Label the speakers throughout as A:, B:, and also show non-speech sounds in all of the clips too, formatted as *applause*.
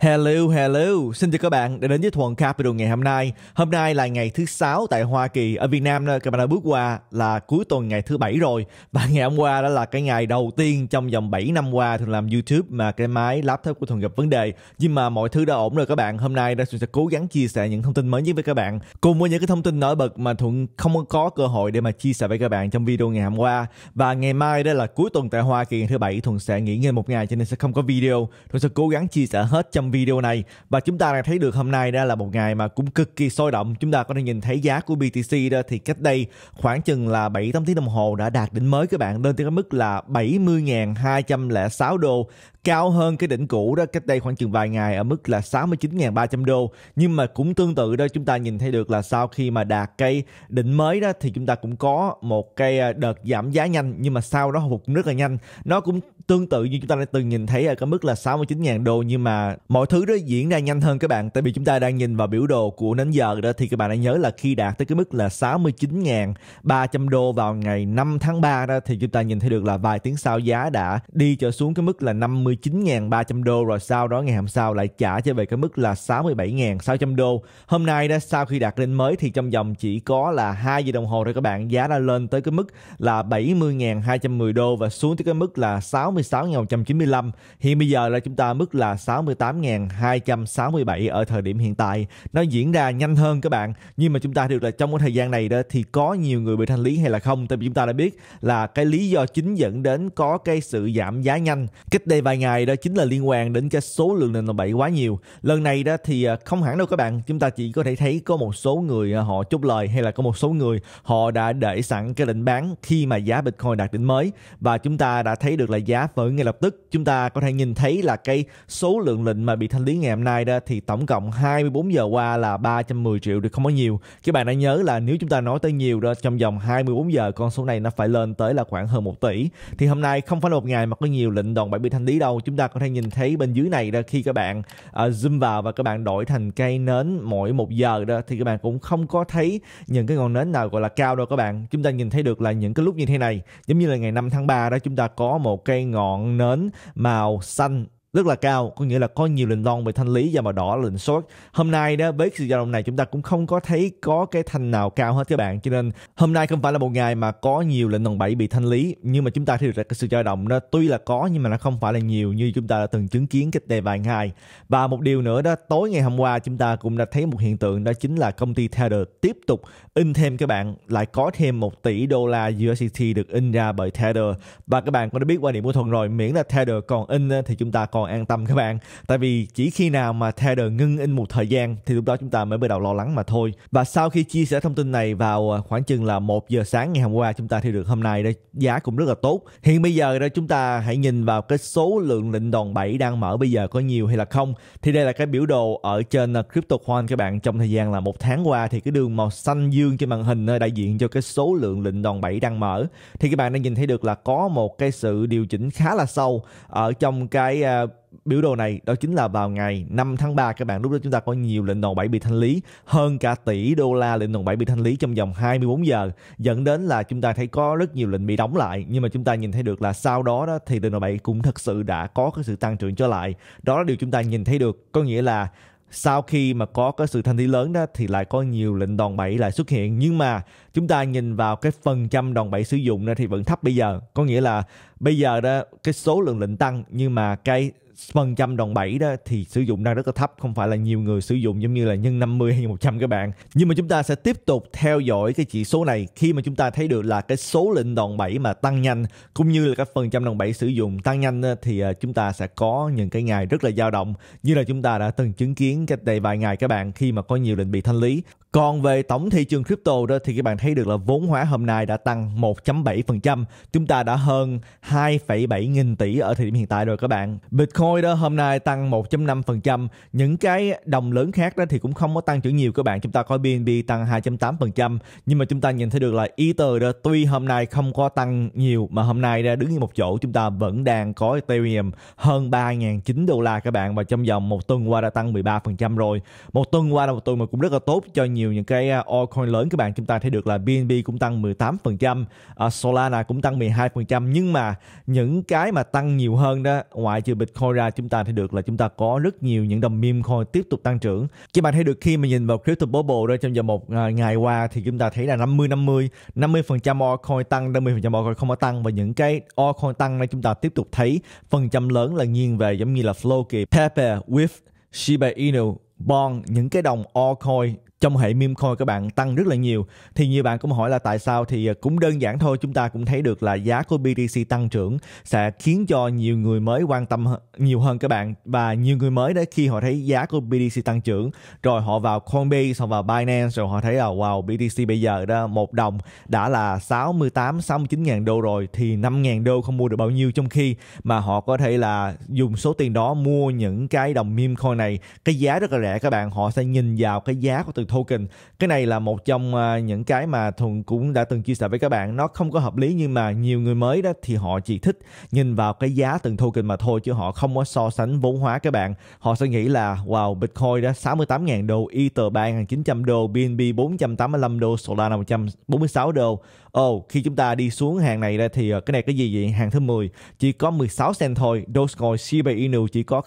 A: Hello, hello. Xin chào các bạn đã đến với Thuần Capital ngày hôm nay. Hôm nay là ngày thứ sáu tại Hoa Kỳ. Ở Việt Nam các bạn đã bước qua là cuối tuần ngày thứ bảy rồi. Và ngày hôm qua đó là cái ngày đầu tiên trong vòng 7 năm qua Thuần làm YouTube mà cái máy laptop của Thuần gặp vấn đề. Nhưng mà mọi thứ đã ổn rồi các bạn. Hôm nay đó Thuần sẽ cố gắng chia sẻ những thông tin mới nhất với các bạn. Cùng với những cái thông tin nổi bật mà Thuận không có cơ hội để mà chia sẻ với các bạn trong video ngày hôm qua. Và ngày mai đó là cuối tuần tại Hoa Kỳ ngày thứ bảy Thuần sẽ nghỉ ngơi một ngày cho nên sẽ không có video. Thuần sẽ cố gắng chia sẻ hết trong video này và chúng ta đã thấy được hôm nay đó là một ngày mà cũng cực kỳ sôi động chúng ta có thể nhìn thấy giá của BTC đó thì cách đây khoảng chừng là 7 8 tiếng đồng hồ đã đạt đỉnh mới các bạn lên tới cái mức là 70.206 đô cao hơn cái đỉnh cũ đó cách đây khoảng chừng vài ngày ở mức là 69.300 đô nhưng mà cũng tương tự đó chúng ta nhìn thấy được là sau khi mà đạt cái đỉnh mới đó thì chúng ta cũng có một cái à, đợt giảm giá nhanh nhưng mà sau đó hồi phục rất là nhanh nó cũng tương tự như chúng ta đã từng nhìn thấy ở cái mức là 69.000 đô nhưng mà mọi thứ đó diễn ra nhanh hơn các bạn tại vì chúng ta đang nhìn vào biểu đồ của nến giờ đó thì các bạn đã nhớ là khi đạt tới cái mức là 69.300 đô vào ngày 5 tháng 3 đó thì chúng ta nhìn thấy được là vài tiếng sau giá đã đi trở xuống cái mức là 50 59.300 đô rồi sau đó ngày hôm sau lại trả trở về cái mức là 67.600 đô. Hôm nay đó sau khi đạt lên mới thì trong vòng chỉ có là 2 giờ đồng hồ thôi các bạn giá đã lên tới cái mức là 70.210 đô và xuống tới cái mức là 66.195. Hiện bây giờ là chúng ta mức là 68.267 ở thời điểm hiện tại. Nó diễn ra nhanh hơn các bạn nhưng mà chúng ta được là trong cái thời gian này đó thì có nhiều người bị thanh lý hay là không tại vì chúng ta đã biết là cái lý do chính dẫn đến có cái sự giảm giá nhanh cách đây vài ngày đó chính là liên quan đến cái số lượng nền tầm bậy quá nhiều lần này đó thì à, không hẳn đâu các bạn chúng ta chỉ có thể thấy có một số người à, họ chốt lời hay là có một số người họ đã để sẵn cái lệnh bán khi mà giá bitcoin đạt đỉnh mới và chúng ta đã thấy được là giá vỡ ngay lập tức chúng ta có thể nhìn thấy là cái số lượng lệnh mà bị thanh lý ngày hôm nay đó thì tổng cộng 24 giờ qua là 310 triệu được không có nhiều các bạn đã nhớ là nếu chúng ta nói tới nhiều đó trong vòng 24 giờ con số này nó phải lên tới là khoảng hơn 1 tỷ thì hôm nay không phải là một ngày mà có nhiều lệnh đòn bậy bị thanh lý đâu đầu chúng ta có thể nhìn thấy bên dưới này đó khi các bạn uh, zoom vào và các bạn đổi thành cây nến mỗi một giờ đó thì các bạn cũng không có thấy những cái ngọn nến nào gọi là cao đâu các bạn chúng ta nhìn thấy được là những cái lúc như thế này giống như là ngày 5 tháng 3 đó chúng ta có một cây ngọn nến màu xanh rất là cao có nghĩa là có nhiều lệnh long về thanh lý và màu đỏ là lệnh short hôm nay đó với sự dao động này chúng ta cũng không có thấy có cái thanh nào cao hết các bạn cho nên hôm nay không phải là một ngày mà có nhiều lệnh đòn bảy bị thanh lý nhưng mà chúng ta thấy được cái sự dao động đó tuy là có nhưng mà nó không phải là nhiều như chúng ta đã từng chứng kiến cách đây vài ngày và một điều nữa đó tối ngày hôm qua chúng ta cũng đã thấy một hiện tượng đó chính là công ty Tether tiếp tục in thêm các bạn lại có thêm một tỷ đô la USDT được in ra bởi Tether và các bạn cũng đã biết quan điểm của thuận rồi miễn là Tether còn in thì chúng ta còn còn an tâm các bạn tại vì chỉ khi nào mà Tether ngưng in một thời gian thì lúc đó chúng ta mới bắt đầu lo lắng mà thôi và sau khi chia sẻ thông tin này vào à, khoảng chừng là 1 giờ sáng ngày hôm qua chúng ta thì được hôm nay đây giá cũng rất là tốt hiện bây giờ đó chúng ta hãy nhìn vào cái số lượng lệnh đòn bẩy đang mở bây giờ có nhiều hay là không thì đây là cái biểu đồ ở trên à, crypto coin các bạn trong thời gian là một tháng qua thì cái đường màu xanh dương trên màn hình đại diện cho cái số lượng lệnh đòn bẩy đang mở thì các bạn đã nhìn thấy được là có một cái sự điều chỉnh khá là sâu ở trong cái à, biểu đồ này đó chính là vào ngày 5 tháng 3 các bạn lúc đó chúng ta có nhiều lệnh đòn bẩy bị thanh lý hơn cả tỷ đô la lệnh đòn bẩy bị thanh lý trong vòng 24 giờ dẫn đến là chúng ta thấy có rất nhiều lệnh bị đóng lại nhưng mà chúng ta nhìn thấy được là sau đó đó thì lệnh đòn bẩy cũng thật sự đã có cái sự tăng trưởng trở lại đó là điều chúng ta nhìn thấy được có nghĩa là sau khi mà có cái sự thanh lý lớn đó thì lại có nhiều lệnh đòn bẩy lại xuất hiện nhưng mà chúng ta nhìn vào cái phần trăm đòn bẩy sử dụng đó thì vẫn thấp bây giờ có nghĩa là bây giờ đó cái số lượng lệnh tăng nhưng mà cái phần trăm đòn bẩy đó thì sử dụng đang rất là thấp không phải là nhiều người sử dụng giống như là nhân 50 hay 100 các bạn nhưng mà chúng ta sẽ tiếp tục theo dõi cái chỉ số này khi mà chúng ta thấy được là cái số lệnh đòn bẩy mà tăng nhanh cũng như là cái phần trăm đòn bẩy sử dụng tăng nhanh thì à, chúng ta sẽ có những cái ngày rất là dao động như là chúng ta đã từng chứng kiến cách đây vài ngày các bạn khi mà có nhiều lệnh bị thanh lý còn về tổng thị trường crypto đó thì các bạn thấy được là vốn hóa hôm nay đã tăng 1.7%. Chúng ta đã hơn 2,7 nghìn tỷ ở thời điểm hiện tại rồi các bạn. Bitcoin đó hôm nay tăng 1.5%. Những cái đồng lớn khác đó thì cũng không có tăng trưởng nhiều các bạn. Chúng ta coi BNB tăng 2.8%. Nhưng mà chúng ta nhìn thấy được là Ether đó tuy hôm nay không có tăng nhiều mà hôm nay đã đứng như một chỗ chúng ta vẫn đang có Ethereum hơn 3.900 đô la các bạn. Và trong vòng một tuần qua đã tăng 13% rồi. Một tuần qua là một tuần mà cũng rất là tốt cho nhiều nhiều những cái à, altcoin lớn các bạn chúng ta thấy được là BNB cũng tăng 18%, uh, à, Solana cũng tăng 12% nhưng mà những cái mà tăng nhiều hơn đó ngoại trừ Bitcoin ra chúng ta thấy được là chúng ta có rất nhiều những đồng meme coin tiếp tục tăng trưởng. Các bạn thấy được khi mà nhìn vào crypto bubble đó trong vòng một à, ngày qua thì chúng ta thấy là 50 50, 50% altcoin tăng, 50% altcoin không có tăng và những cái altcoin tăng này chúng ta tiếp tục thấy phần trăm lớn là nghiêng về giống như là flow kịp Pepe with Shiba Inu Bond những cái đồng altcoin trong hệ meme coin các bạn tăng rất là nhiều thì nhiều bạn cũng hỏi là tại sao thì à, cũng đơn giản thôi chúng ta cũng thấy được là giá của BTC tăng trưởng sẽ khiến cho nhiều người mới quan tâm nhiều hơn các bạn và nhiều người mới đấy khi họ thấy giá của BTC tăng trưởng rồi họ vào Coinbase họ vào Binance rồi họ thấy là wow BTC bây giờ đó một đồng đã là 68 69 ngàn đô rồi thì 5 ngàn đô không mua được bao nhiêu trong khi mà họ có thể là dùng số tiền đó mua những cái đồng meme coin này cái giá rất là rẻ các bạn họ sẽ nhìn vào cái giá của từng token cái này là một trong à, những cái mà thuần cũng đã từng chia sẻ với các bạn nó không có hợp lý nhưng mà nhiều người mới đó thì họ chỉ thích nhìn vào cái giá từng token mà thôi chứ họ không có so sánh vốn hóa các bạn họ sẽ nghĩ là wow bitcoin đó 68.000 đô ether 3.900 đô bnb 485 đô solana 146 đô Ồ, oh, khi chúng ta đi xuống hàng này ra thì ờ, cái này cái gì vậy? Hàng thứ 10 chỉ có 16 cent thôi. Dogecoin Shiba Inu chỉ có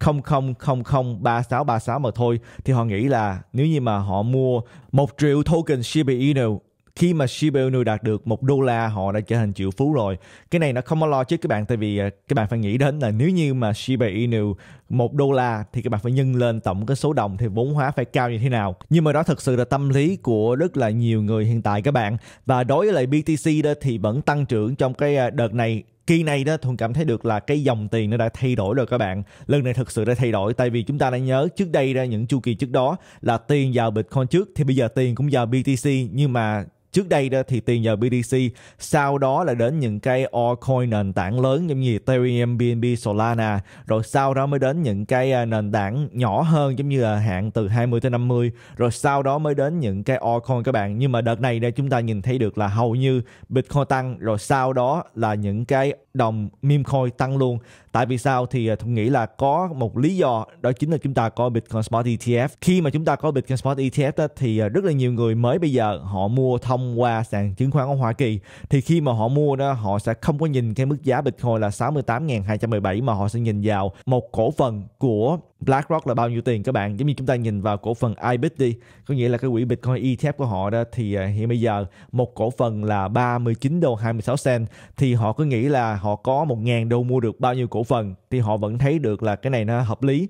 A: 0.00003636 mà thôi. Thì họ nghĩ là nếu như mà họ mua 1 triệu token Shiba Inu khi mà Shiba Inu đạt được một đô la họ đã trở thành triệu phú rồi cái này nó không có lo chứ các bạn tại vì ờ, các bạn phải nghĩ đến là nếu như mà Shiba Inu một đô la thì các bạn phải nhân lên tổng cái số đồng thì vốn hóa phải cao như thế nào nhưng mà đó thực sự là tâm lý của rất là nhiều người hiện tại các bạn và đối với lại BTC đó thì vẫn tăng trưởng trong cái à, đợt này kỳ này đó thường cảm thấy được là cái dòng tiền nó đã thay đổi rồi các bạn lần này thực sự đã thay đổi tại vì chúng ta đã nhớ trước đây ra những chu kỳ trước đó là tiền vào bitcoin trước thì bây giờ tiền cũng vào btc nhưng mà trước đây đó thì tiền nhờ BTC sau đó là đến những cái altcoin nền tảng lớn giống như Ethereum, BNB, Solana rồi sau đó mới đến những cái à, nền tảng nhỏ hơn giống như là hạn từ 20 tới 50 rồi sau đó mới đến những cái altcoin các bạn nhưng mà đợt này đây chúng ta nhìn thấy được là hầu như Bitcoin tăng rồi sau đó là những cái đồng meme coin tăng luôn tại vì sao thì à, tôi nghĩ là có một lý do đó chính là chúng ta có Bitcoin Spot ETF khi mà chúng ta có Bitcoin Spot ETF đó, thì à, rất là nhiều người mới bây giờ họ mua thông qua sàn chứng khoán ở Hoa Kỳ thì khi mà họ mua đó họ sẽ không có nhìn cái mức giá Bitcoin là 68.217 mà họ sẽ nhìn vào một cổ phần của BlackRock là bao nhiêu tiền các bạn giống như chúng ta nhìn vào cổ phần IBIT đi có nghĩa là cái quỹ Bitcoin ETF của họ đó thì à, hiện bây giờ một cổ phần là 39 đô 26 sen thì họ cứ nghĩ là họ có 1.000 đô mua được bao nhiêu cổ phần thì họ vẫn thấy được là cái này nó hợp lý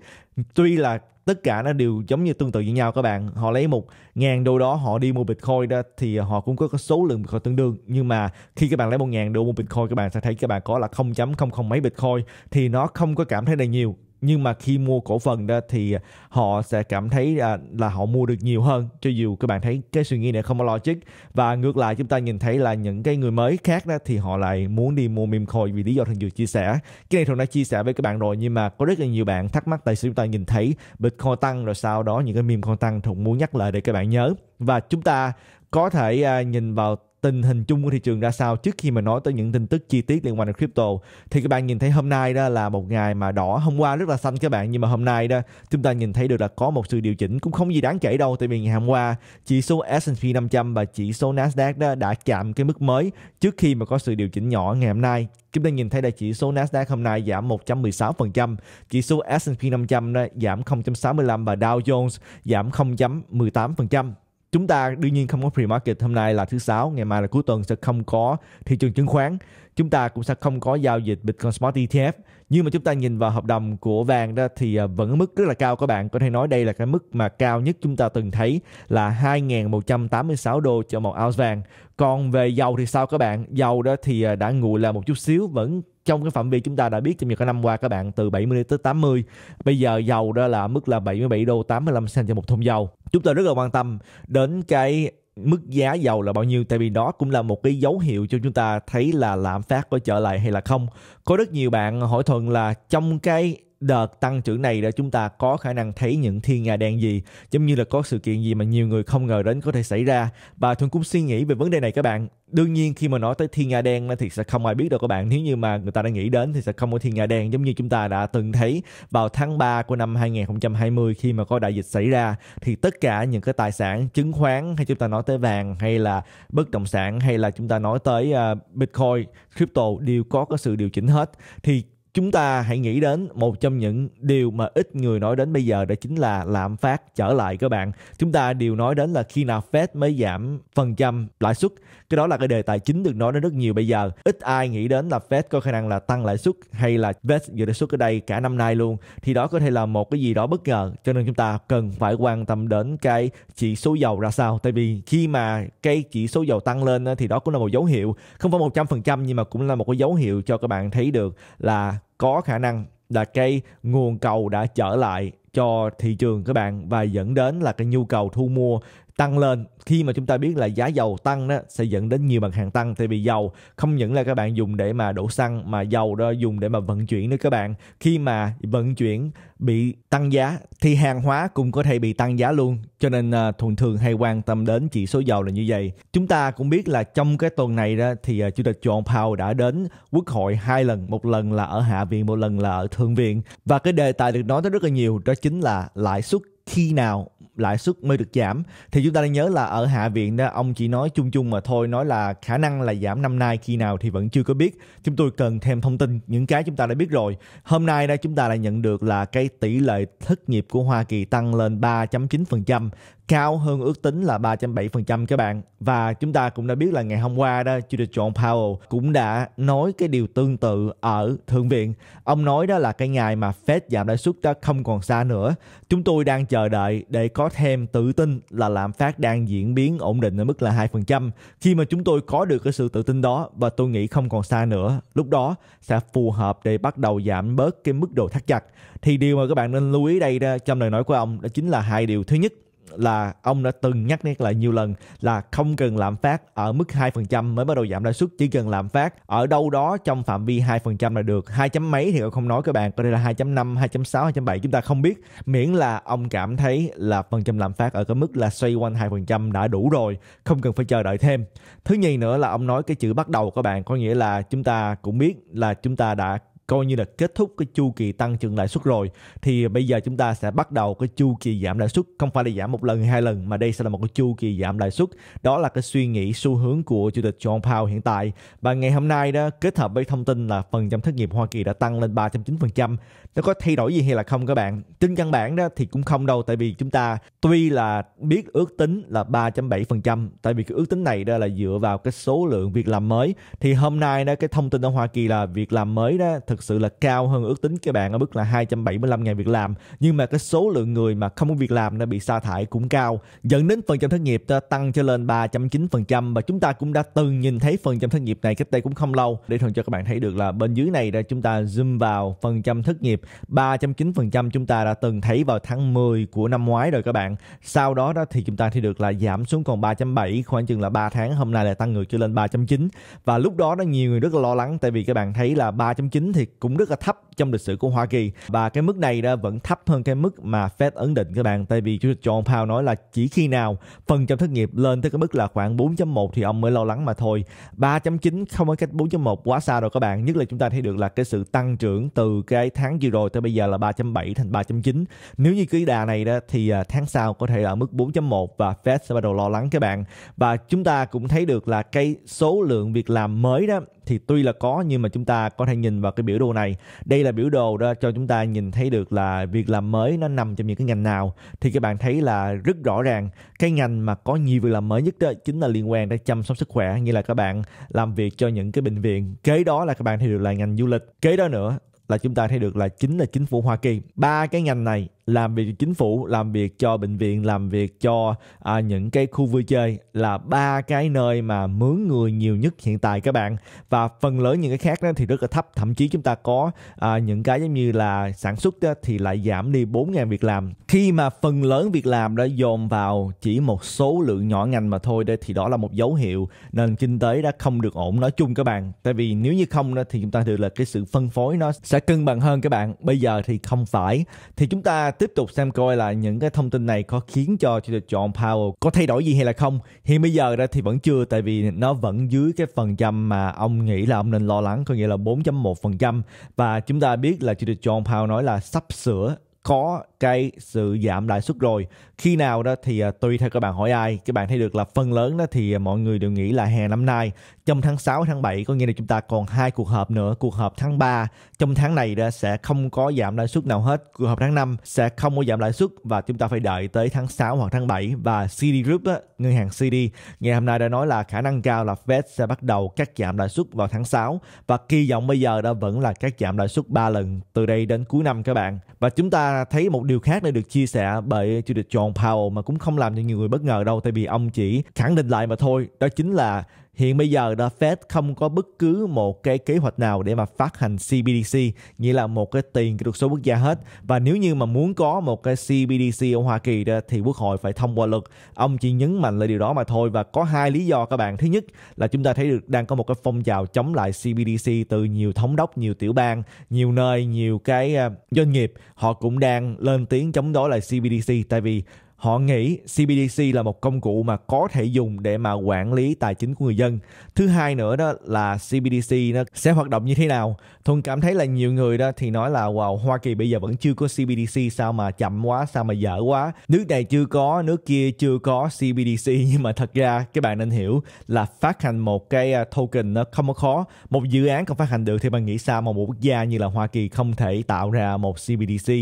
A: tuy là tất cả nó đều giống như tương tự với nhau các bạn họ lấy một ngàn đô đó họ đi mua bitcoin đó thì họ cũng có số lượng bitcoin tương đương nhưng mà khi các bạn lấy một ngàn đô mua bitcoin các bạn sẽ thấy các bạn có là không chấm không không mấy bitcoin thì nó không có cảm thấy là nhiều nhưng mà khi mua cổ phần đó thì à, họ sẽ cảm thấy à, là họ mua được nhiều hơn cho dù các bạn thấy cái suy nghĩ này không có logic và ngược lại chúng ta nhìn thấy là những cái người mới khác đó thì họ lại muốn đi mua meme coin vì lý do thường vừa chia sẻ cái này thường đã chia sẻ với các bạn rồi nhưng mà có rất là nhiều bạn thắc mắc tại sao chúng ta nhìn thấy bitcoin tăng rồi sau đó những cái meme coin tăng thường muốn nhắc lại để các bạn nhớ và chúng ta có thể à, nhìn vào tình hình chung của thị trường ra sao trước khi mà nói tới những tin tức chi tiết liên quan đến crypto thì các bạn nhìn thấy hôm nay đó là một ngày mà đỏ hôm qua rất là xanh các bạn nhưng mà hôm nay đó chúng ta nhìn thấy được là có một sự điều chỉnh cũng không gì đáng kể đâu tại vì ngày hôm qua chỉ số S&P 500 và chỉ số Nasdaq đó đã chạm cái mức mới trước khi mà có sự điều chỉnh nhỏ ngày hôm nay chúng ta nhìn thấy là chỉ số Nasdaq hôm nay giảm 116%, chỉ số S&P 500 đó giảm 0.65 và Dow Jones giảm 0.18% chúng ta đương nhiên không có pre-market hôm nay là thứ sáu ngày mai là cuối tuần sẽ không có thị trường chứng khoán chúng ta cũng sẽ không có giao dịch Bitcoin Spot ETF nhưng mà chúng ta nhìn vào hợp đồng của vàng đó thì à, vẫn ở mức rất là cao các bạn có thể nói đây là cái mức mà cao nhất chúng ta từng thấy là 2.186 đô cho một ounce vàng còn về dầu thì sao các bạn dầu đó thì à, đã nguội là một chút xíu vẫn trong cái phạm vi chúng ta đã biết trong những cái năm qua các bạn từ 70 tới 80 bây giờ dầu đó là mức là 77 đô 85 cent cho một thùng dầu chúng ta rất là quan tâm đến cái mức giá dầu là bao nhiêu tại vì đó cũng là một cái dấu hiệu cho chúng ta thấy là lạm phát có trở lại hay là không có rất nhiều bạn hỏi thuận là trong cái đợt tăng trưởng này để chúng ta có khả năng thấy những thiên nga đen gì giống như là có sự kiện gì mà nhiều người không ngờ đến có thể xảy ra và thuần cũng suy nghĩ về vấn đề này các bạn đương nhiên khi mà nói tới thiên nga đen thì sẽ không ai biết đâu các bạn nếu như mà người ta đã nghĩ đến thì sẽ không có thiên nga đen giống như chúng ta đã từng thấy vào tháng 3 của năm 2020 khi mà có đại dịch xảy ra thì tất cả những cái tài sản chứng khoán hay chúng ta nói tới vàng hay là bất động sản hay là chúng ta nói tới uh, bitcoin crypto đều có cái sự điều chỉnh hết thì chúng ta hãy nghĩ đến một trong những điều mà ít người nói đến bây giờ đó chính là lạm phát trở lại các bạn. Chúng ta đều nói đến là khi nào Fed mới giảm phần trăm lãi suất, cái đó là cái đề tài chính được nói đến rất nhiều bây giờ ít ai nghĩ đến là Fed có khả năng là tăng lãi suất hay là Fed dự lãi suất ở đây cả năm nay luôn thì đó có thể là một cái gì đó bất ngờ cho nên chúng ta cần phải quan tâm đến cái chỉ số dầu ra sao tại vì khi mà cái chỉ số dầu tăng lên thì đó cũng là một dấu hiệu không phải một trăm phần trăm nhưng mà cũng là một cái dấu hiệu cho các bạn thấy được là có khả năng là cái nguồn cầu đã trở lại cho thị trường các bạn và dẫn đến là cái nhu cầu thu mua tăng lên khi mà chúng ta biết là giá dầu tăng đó sẽ dẫn đến nhiều mặt hàng tăng tại vì dầu không những là các bạn dùng để mà đổ xăng mà dầu đó dùng để mà vận chuyển nữa các bạn khi mà vận chuyển bị tăng giá thì hàng hóa cũng có thể bị tăng giá luôn cho nên à, thường thường hay quan tâm đến chỉ số dầu là như vậy chúng ta cũng biết là trong cái tuần này đó thì à, chủ tịch John Powell đã đến quốc hội hai lần một lần là ở hạ viện một lần là ở thượng viện và cái đề tài được nói tới rất là nhiều đó chính là lãi suất khi nào lãi suất mới được giảm thì chúng ta đang nhớ là ở hạ viện đó ông chỉ nói chung chung mà thôi nói là khả năng là giảm năm nay khi nào thì vẫn chưa có biết chúng tôi cần thêm thông tin những cái chúng ta đã biết rồi hôm nay đó chúng ta đã nhận được là cái tỷ lệ thất nghiệp của Hoa Kỳ tăng lên 3.9% cao hơn ước tính là 3.7% các bạn. Và chúng ta cũng đã biết là ngày hôm qua đó, Chủ tịch John Powell cũng đã nói cái điều tương tự ở Thượng viện. Ông nói đó là cái ngày mà Fed giảm lãi suất đã không còn xa nữa. Chúng tôi đang chờ đợi để có thêm tự tin là lạm phát đang diễn biến ổn định ở mức là 2%. Khi mà chúng tôi có được cái sự tự tin đó và tôi nghĩ không còn xa nữa, lúc đó sẽ phù hợp để bắt đầu giảm bớt cái mức độ thắt chặt. Thì điều mà các bạn nên lưu ý đây đó, trong lời nói của ông đó chính là hai điều. Thứ nhất là ông đã từng nhắc nhắc lại nhiều lần là không cần lạm phát ở mức 2% mới bắt đầu giảm lãi suất chỉ cần lạm phát ở đâu đó trong phạm vi 2% là được hai chấm mấy thì không nói các bạn có thể là 2.5 2.6 2.7 chúng ta không biết miễn là ông cảm thấy là phần trăm lạm phát ở cái mức là xoay quanh 2% đã đủ rồi không cần phải chờ đợi thêm thứ nhì nữa là ông nói cái chữ bắt đầu các bạn có nghĩa là chúng ta cũng biết là chúng ta đã coi như là kết thúc cái chu kỳ tăng trưởng lãi suất rồi thì bây giờ chúng ta sẽ bắt đầu cái chu kỳ giảm lãi suất không phải là giảm một lần hai lần mà đây sẽ là một cái chu kỳ giảm lãi suất đó là cái suy nghĩ xu hướng của chủ tịch John Powell hiện tại và ngày hôm nay đó kết hợp với thông tin là phần trăm thất nghiệp Hoa Kỳ đã tăng lên 3.9% nó có thay đổi gì hay là không các bạn trên căn bản đó thì cũng không đâu tại vì chúng ta tuy là biết ước tính là 3.7% tại vì cái ước tính này đó là dựa vào cái số lượng việc làm mới thì hôm nay đó cái thông tin ở Hoa Kỳ là việc làm mới đó thực thực sự là cao hơn ước tính các bạn ở mức là 275 ngàn việc làm nhưng mà cái số lượng người mà không có việc làm đã bị sa thải cũng cao dẫn đến phần trăm thất nghiệp ta tăng cho lên 3.9% và chúng ta cũng đã từng nhìn thấy phần trăm thất nghiệp này cách đây cũng không lâu để thường cho các bạn thấy được là bên dưới này đã chúng ta zoom vào phần trăm thất nghiệp 3.9% chúng ta đã từng thấy vào tháng 10 của năm ngoái rồi các bạn sau đó đó thì chúng ta thì được là giảm xuống còn 3.7 khoảng chừng là 3 tháng hôm nay là tăng ngược cho lên 3.9 và lúc đó đó nhiều người rất là lo lắng tại vì các bạn thấy là 3.9 thì cũng rất là thấp trong lịch sử của Hoa Kỳ và cái mức này đó vẫn thấp hơn cái mức mà Fed ấn định các bạn tại vì Chủ tịch John Powell nói là chỉ khi nào phần trăm thất nghiệp lên tới cái mức là khoảng 4.1 thì ông mới lo lắng mà thôi 3.9 không có cách 4.1 quá xa rồi các bạn nhất là chúng ta thấy được là cái sự tăng trưởng từ cái tháng vừa rồi tới bây giờ là 3.7 thành 3.9 nếu như cái đà này đó thì à, tháng sau có thể là mức 4.1 và Fed sẽ bắt đầu lo lắng các bạn và chúng ta cũng thấy được là cái số lượng việc làm mới đó thì tuy là có nhưng mà chúng ta có thể nhìn vào cái biểu đồ này đây là biểu đồ đó cho chúng ta nhìn thấy được là việc làm mới nó nằm trong những cái ngành nào thì các bạn thấy là rất rõ ràng cái ngành mà có nhiều việc làm mới nhất đó chính là liên quan đến chăm sóc sức khỏe như là các bạn làm việc cho những cái bệnh viện kế đó là các bạn thấy được là ngành du lịch kế đó nữa là chúng ta thấy được là chính là chính phủ Hoa Kỳ ba cái ngành này làm việc chính phủ làm việc cho bệnh viện làm việc cho à, những cái khu vui chơi là ba cái nơi mà mướn người nhiều nhất hiện tại các bạn và phần lớn những cái khác đó thì rất là thấp thậm chí chúng ta có à, những cái giống như là sản xuất đó thì lại giảm đi 4.000 việc làm khi mà phần lớn việc làm đã dồn vào chỉ một số lượng nhỏ ngành mà thôi đây thì đó là một dấu hiệu nền kinh tế đã không được ổn nói chung các bạn tại vì nếu như không đó thì chúng ta được là cái sự phân phối nó sẽ cân bằng hơn các bạn bây giờ thì không phải thì chúng ta tiếp tục xem coi là những cái thông tin này có khiến cho John Powell có thay đổi gì hay là không. Hiện bây giờ ra thì vẫn chưa tại vì nó vẫn dưới cái phần trăm mà ông nghĩ là ông nên lo lắng có nghĩa là 4.1% và chúng ta biết là John Powell nói là sắp sửa có cái sự giảm lãi suất rồi khi nào đó thì à, tùy theo các bạn hỏi ai các bạn thấy được là phần lớn đó thì à, mọi người đều nghĩ là hè năm nay trong tháng 6 tháng 7 có nghĩa là chúng ta còn hai cuộc họp nữa cuộc họp tháng 3 trong tháng này đó sẽ không có giảm lãi suất nào hết cuộc họp tháng 5 sẽ không có giảm lãi suất và chúng ta phải đợi tới tháng 6 hoặc tháng 7 và CD Group đó, ngân hàng CD ngày hôm nay đã nói là khả năng cao là Fed sẽ bắt đầu cắt giảm lãi suất vào tháng 6 và kỳ vọng bây giờ đó vẫn là cắt giảm lãi suất 3 lần từ đây đến cuối năm các bạn và chúng ta thấy một điều khác đã được chia sẻ bởi chủ tịch John Powell mà cũng không làm cho nhiều người bất ngờ đâu tại vì ông chỉ khẳng định lại mà thôi đó chính là hiện bây giờ đó Fed không có bất cứ một cái kế hoạch nào để mà phát hành CBDC nghĩa là một cái tiền được số quốc gia hết và nếu như mà muốn có một cái CBDC ở Hoa Kỳ đó, thì quốc hội phải thông qua luật ông chỉ nhấn mạnh lại điều đó mà thôi và có hai lý do các bạn thứ nhất là chúng ta thấy được đang có một cái phong trào chống lại CBDC từ nhiều thống đốc nhiều tiểu bang nhiều nơi nhiều cái à, doanh nghiệp họ cũng đang lên tiếng chống đối lại CBDC tại vì Họ nghĩ CBDC là một công cụ mà có thể dùng để mà quản lý tài chính của người dân. Thứ hai nữa đó là CBDC nó sẽ hoạt động như thế nào. Thuần cảm thấy là nhiều người đó thì nói là wow, Hoa Kỳ bây giờ vẫn chưa có CBDC sao mà chậm quá, sao mà dở quá. Nước này chưa có, nước kia chưa có CBDC *laughs* nhưng mà thật ra các bạn nên hiểu là phát hành một cái à, token nó không có khó. Một dự án không phát hành được thì bạn nghĩ sao mà một quốc gia như là Hoa Kỳ không thể tạo ra một CBDC.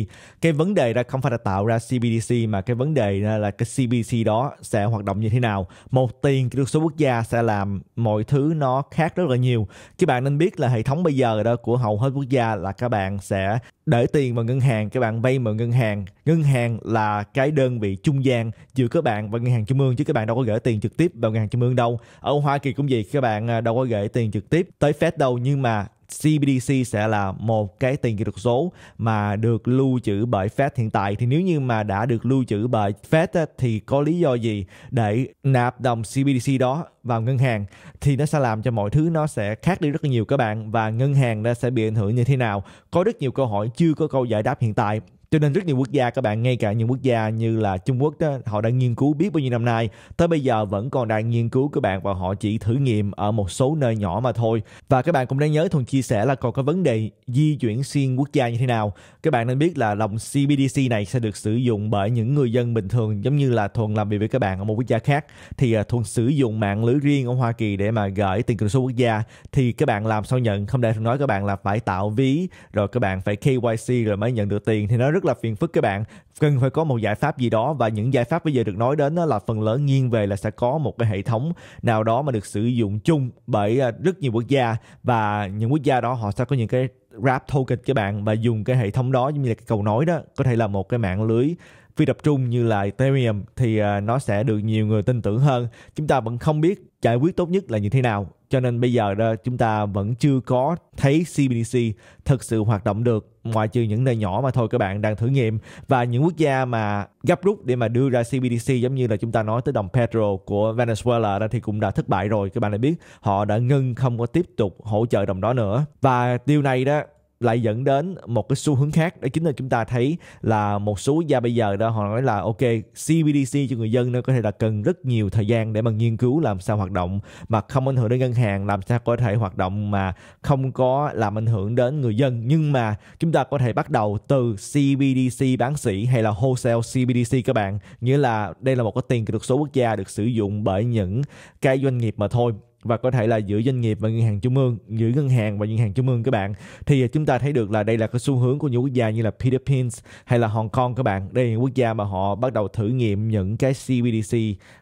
A: Cái vấn đề ra không phải là tạo ra CBDC mà cái vấn đề đề là cái CBC đó sẽ hoạt động như thế nào một tiền kỹ thuật số quốc gia sẽ làm mọi thứ nó khác rất là nhiều các bạn nên biết là hệ thống bây giờ đó của hầu hết quốc gia là các bạn sẽ để tiền vào ngân hàng các bạn vay mượn ngân hàng ngân hàng là cái đơn vị trung gian giữa các bạn và ngân hàng trung ương chứ các bạn đâu có gửi tiền trực tiếp vào ngân hàng trung ương đâu ở hoa kỳ cũng vậy các bạn à, đâu có gửi tiền trực tiếp tới fed đâu nhưng mà CBDC sẽ là một cái tiền kỹ thuật số mà được lưu trữ bởi Fed hiện tại thì nếu như mà đã được lưu trữ bởi Fed thì có lý do gì để nạp đồng CBDC đó vào ngân hàng thì nó sẽ làm cho mọi thứ nó sẽ khác đi rất là nhiều các bạn và ngân hàng nó sẽ bị ảnh hưởng như thế nào có rất nhiều câu hỏi chưa có câu giải đáp hiện tại cho nên rất nhiều quốc gia các bạn ngay cả những quốc gia như là Trung Quốc đó, họ đã nghiên cứu biết bao nhiêu năm nay tới bây giờ vẫn còn đang nghiên cứu các bạn và họ chỉ thử nghiệm ở một số nơi nhỏ mà thôi và các bạn cũng đang nhớ Thuần chia sẻ là còn có vấn đề di chuyển xuyên quốc gia như thế nào các bạn nên biết là đồng CBDC này sẽ được sử dụng bởi những người dân bình thường giống như là Thuần làm việc với các bạn ở một quốc gia khác thì à, Thuần sử dụng mạng lưới riêng ở Hoa Kỳ để mà gửi tiền kỹ số quốc gia thì các bạn làm sao nhận không để Thuần nói các bạn là phải tạo ví rồi các bạn phải KYC rồi mới nhận được tiền thì nó rất rất là phiền phức các bạn cần phải có một giải pháp gì đó và những giải pháp bây giờ được nói đến là phần lớn nghiêng về là sẽ có một cái hệ thống nào đó mà được sử dụng chung bởi à, rất nhiều quốc gia và những quốc gia đó họ sẽ có những cái wrap token các bạn và dùng cái hệ thống đó giống như là cái cầu nối đó có thể là một cái mạng lưới phi tập trung như là Ethereum thì à, nó sẽ được nhiều người tin tưởng hơn. Chúng ta vẫn không biết giải quyết tốt nhất là như thế nào cho nên bây giờ đó chúng ta vẫn chưa có thấy CBDC thực sự hoạt động được ngoại trừ những nơi nhỏ mà thôi các bạn đang thử nghiệm và những quốc gia mà gấp rút để mà đưa ra CBDC giống như là chúng ta nói tới đồng Petro của Venezuela đó thì cũng đã thất bại rồi các bạn đã biết họ đã ngưng không có tiếp tục hỗ trợ đồng đó nữa và điều này đó lại dẫn đến một cái xu hướng khác đó chính là chúng ta thấy là một số gia bây giờ đó họ nói là ok CBDC cho người dân nó có thể là cần rất nhiều thời gian để mà nghiên cứu làm sao hoạt động mà không ảnh hưởng đến ngân hàng làm sao có thể hoạt động mà không có làm ảnh hưởng đến người dân nhưng mà chúng ta có thể bắt đầu từ CBDC bán sỉ hay là wholesale CBDC các bạn nghĩa là đây là một cái tiền kỹ thuật số quốc gia được sử dụng bởi những cái doanh nghiệp mà thôi và có thể là giữa doanh nghiệp và ngân hàng trung ương giữa ngân hàng và ngân hàng trung ương các bạn thì à, chúng ta thấy được là đây là cái xu hướng của những quốc gia như là Philippines hay là Hong Kong các bạn đây là những quốc gia mà họ bắt đầu thử nghiệm những cái CBDC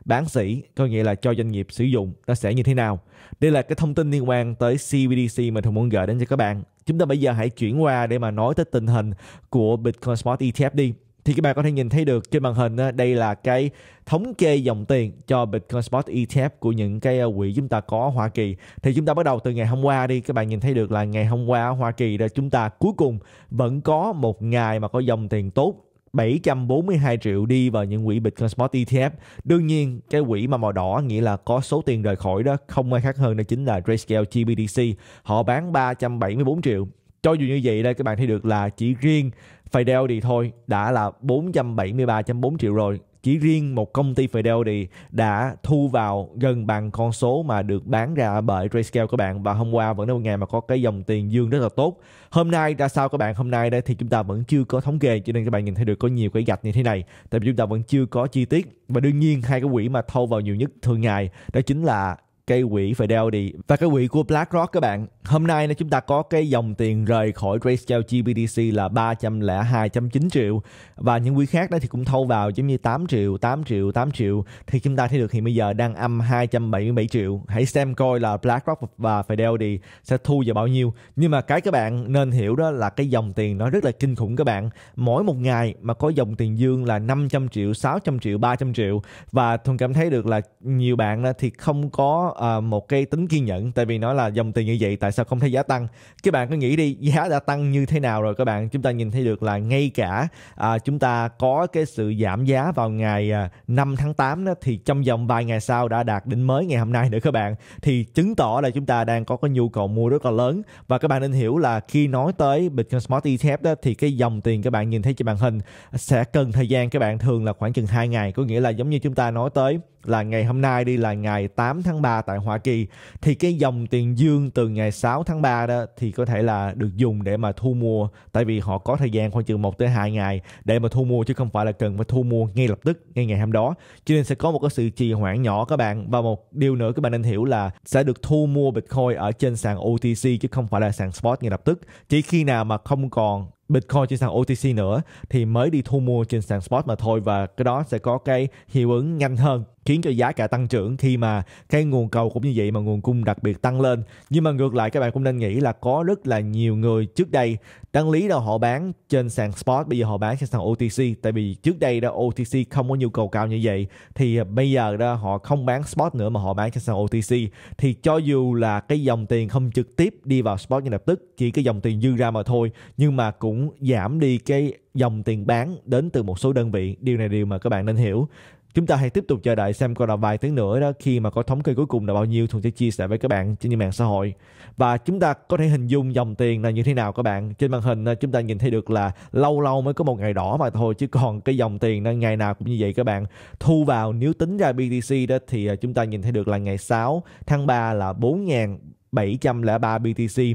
A: bán sỉ có nghĩa là cho doanh nghiệp sử dụng nó sẽ như thế nào đây là cái thông tin liên quan tới CBDC mà thường muốn gửi đến cho các bạn chúng ta bây giờ hãy chuyển qua để mà nói tới tình hình của Bitcoin smart ETF đi thì các bạn có thể nhìn thấy được trên màn hình đây là cái thống kê dòng tiền cho Bitcoin Spot ETF của những cái ờ, quỹ chúng ta có ở Hoa Kỳ thì chúng ta bắt đầu từ ngày hôm qua đi các bạn nhìn thấy được là ngày hôm qua ở Hoa Kỳ là chúng ta cuối cùng vẫn có một ngày mà có dòng tiền tốt 742 triệu đi vào những quỹ Bitcoin Spot ETF. Đương nhiên, cái quỹ mà màu đỏ nghĩa là có số tiền rời khỏi đó không ai khác hơn đó chính là Grayscale GBDC. Họ bán 374 triệu cho dù như vậy đây các bạn thấy được là chỉ riêng Fidelity thôi đã là 473.4 triệu rồi. Chỉ riêng một công ty Fidelity đã thu vào gần bằng con số mà được bán ra bởi Grayscale các bạn và hôm qua vẫn là một ngày mà có cái dòng tiền dương rất là tốt. Hôm nay ra sao các bạn? Hôm nay đây thì chúng ta vẫn chưa có thống kê cho nên các bạn nhìn thấy được có nhiều cái gạch như thế này. Tại vì chúng ta vẫn chưa có chi tiết và đương nhiên hai cái quỹ mà thâu vào nhiều nhất thường ngày đó chính là cây quỹ Fidelity và cái quỹ của BlackRock các bạn. Hôm nay chúng ta có cái dòng tiền rời khỏi Grayscale GBDC là 302.9 triệu và những quỹ khác đó thì cũng thâu vào giống như 8 triệu, 8 triệu, 8 triệu thì chúng ta thấy được hiện bây giờ đang âm 277 triệu. Hãy xem coi là BlackRock và Fidelity sẽ thu vào bao nhiêu. Nhưng mà cái các bạn nên hiểu đó là cái dòng tiền nó rất là kinh khủng các bạn. Mỗi một ngày mà có dòng tiền dương là 500 triệu, 600 triệu, 300 triệu và Thuần cảm thấy được là nhiều bạn thì không có uh, một cái tính kiên nhẫn tại vì nói là dòng tiền như vậy tại sao không thấy giá tăng các bạn cứ nghĩ đi giá đã tăng như thế nào rồi các bạn chúng ta nhìn thấy được là ngay cả uh, chúng ta có cái sự giảm giá vào ngày uh, ờ, 5 tháng 8 đó thì trong vòng vài ngày sau đã đạt đỉnh mới ngày hôm nay nữa các bạn thì chứng tỏ là chúng ta đang có cái nhu cầu mua rất là lớn và các bạn nên hiểu là khi nói tới Bitcoin Smart ETF đó thì cái dòng tiền các bạn nhìn thấy trên màn hình sẽ cần thời gian các bạn thường là khoảng chừng 2 ngày có nghĩa là giống như chúng ta nói tới là ngày hôm nay đi là ngày 8 tháng 3 tại Hoa Kỳ thì cái dòng tiền dương từ ngày 6 tháng 3 đó thì có thể là được dùng để mà thu mua tại vì họ có thời gian khoảng chừng 1 tới 2 ngày để mà thu mua chứ không phải là cần phải thu mua ngay lập tức ngay ngày hôm đó cho nên sẽ có một cái sự trì hoãn nhỏ các bạn và một điều nữa các bạn nên hiểu là sẽ được thu mua Bitcoin ở trên sàn OTC chứ không phải là sàn spot ngay lập tức chỉ khi nào mà không còn Bitcoin trên sàn OTC nữa thì mới đi thu mua trên sàn spot mà thôi và cái đó sẽ có cái hiệu ứng nhanh hơn khiến cho giá cả tăng trưởng khi mà cái nguồn cầu cũng như vậy mà nguồn cung đặc biệt tăng lên nhưng mà ngược lại các bạn cũng nên nghĩ là có rất là nhiều người trước đây đáng lý là họ bán trên sàn spot bây giờ họ bán trên sàn OTC tại vì trước đây đó OTC không có nhu cầu cao như vậy thì à, bây giờ đó họ không bán spot nữa mà họ bán trên sàn OTC thì cho dù là cái dòng tiền không trực tiếp đi vào spot ngay lập tức chỉ cái dòng tiền dư ra mà thôi nhưng mà cũng giảm đi cái dòng tiền bán đến từ một số đơn vị điều này điều mà các bạn nên hiểu chúng ta hãy tiếp tục chờ đợi xem coi là vài tiếng nữa đó khi mà có thống kê cuối cùng là bao nhiêu thuận sẽ chia sẻ với các bạn trên những mạng xã hội và chúng ta có thể hình dung dòng tiền là như thế nào các bạn trên màn hình ờ, chúng ta nhìn thấy được là lâu lâu mới có một ngày đỏ mà thôi chứ còn cái dòng tiền là ngày nào cũng như vậy các bạn thu vào nếu tính ra BTC đó thì ờ, chúng ta nhìn thấy được là ngày 6 tháng 3 là 4.703